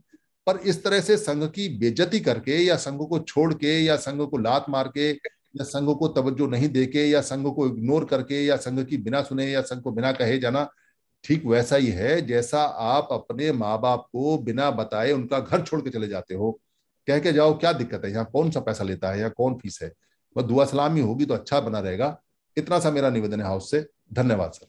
पर इस तरह से संघ की बेजती करके या संघ को छोड़ के या संघ को लात मार के या संघ को तवज्जो नहीं दे के या संघ को इग्नोर करके या संघ की बिना सुने या संघ को बिना कहे जाना ठीक वैसा ही है जैसा आप अपने माँ बाप को बिना बताए उनका घर छोड़ के चले जाते हो कह के जाओ क्या दिक्कत है यहाँ कौन सा पैसा लेता है या कौन फीस है दुआ सलामी होगी तो अच्छा बना रहेगा इतना सा मेरा निवेदन है हाउस से धन्यवाद सर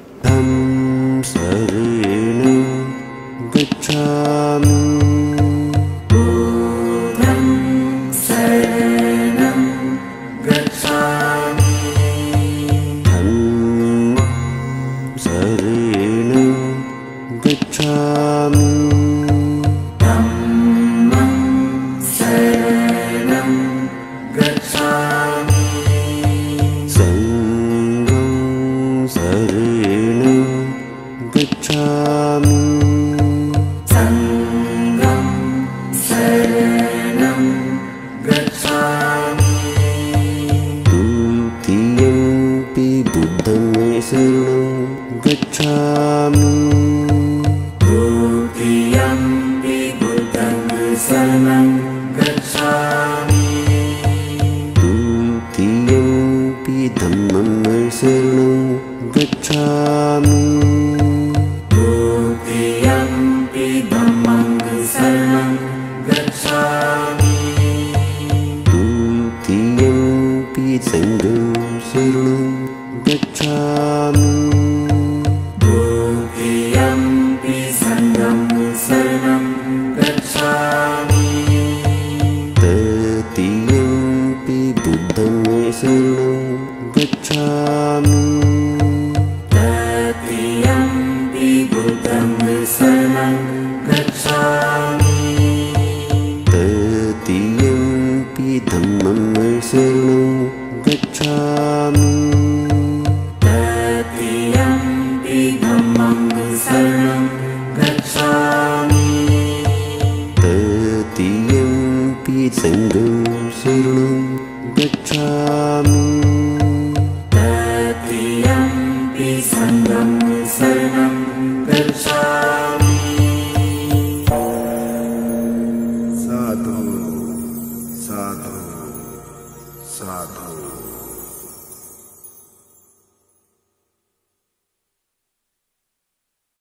रेण गच्छामि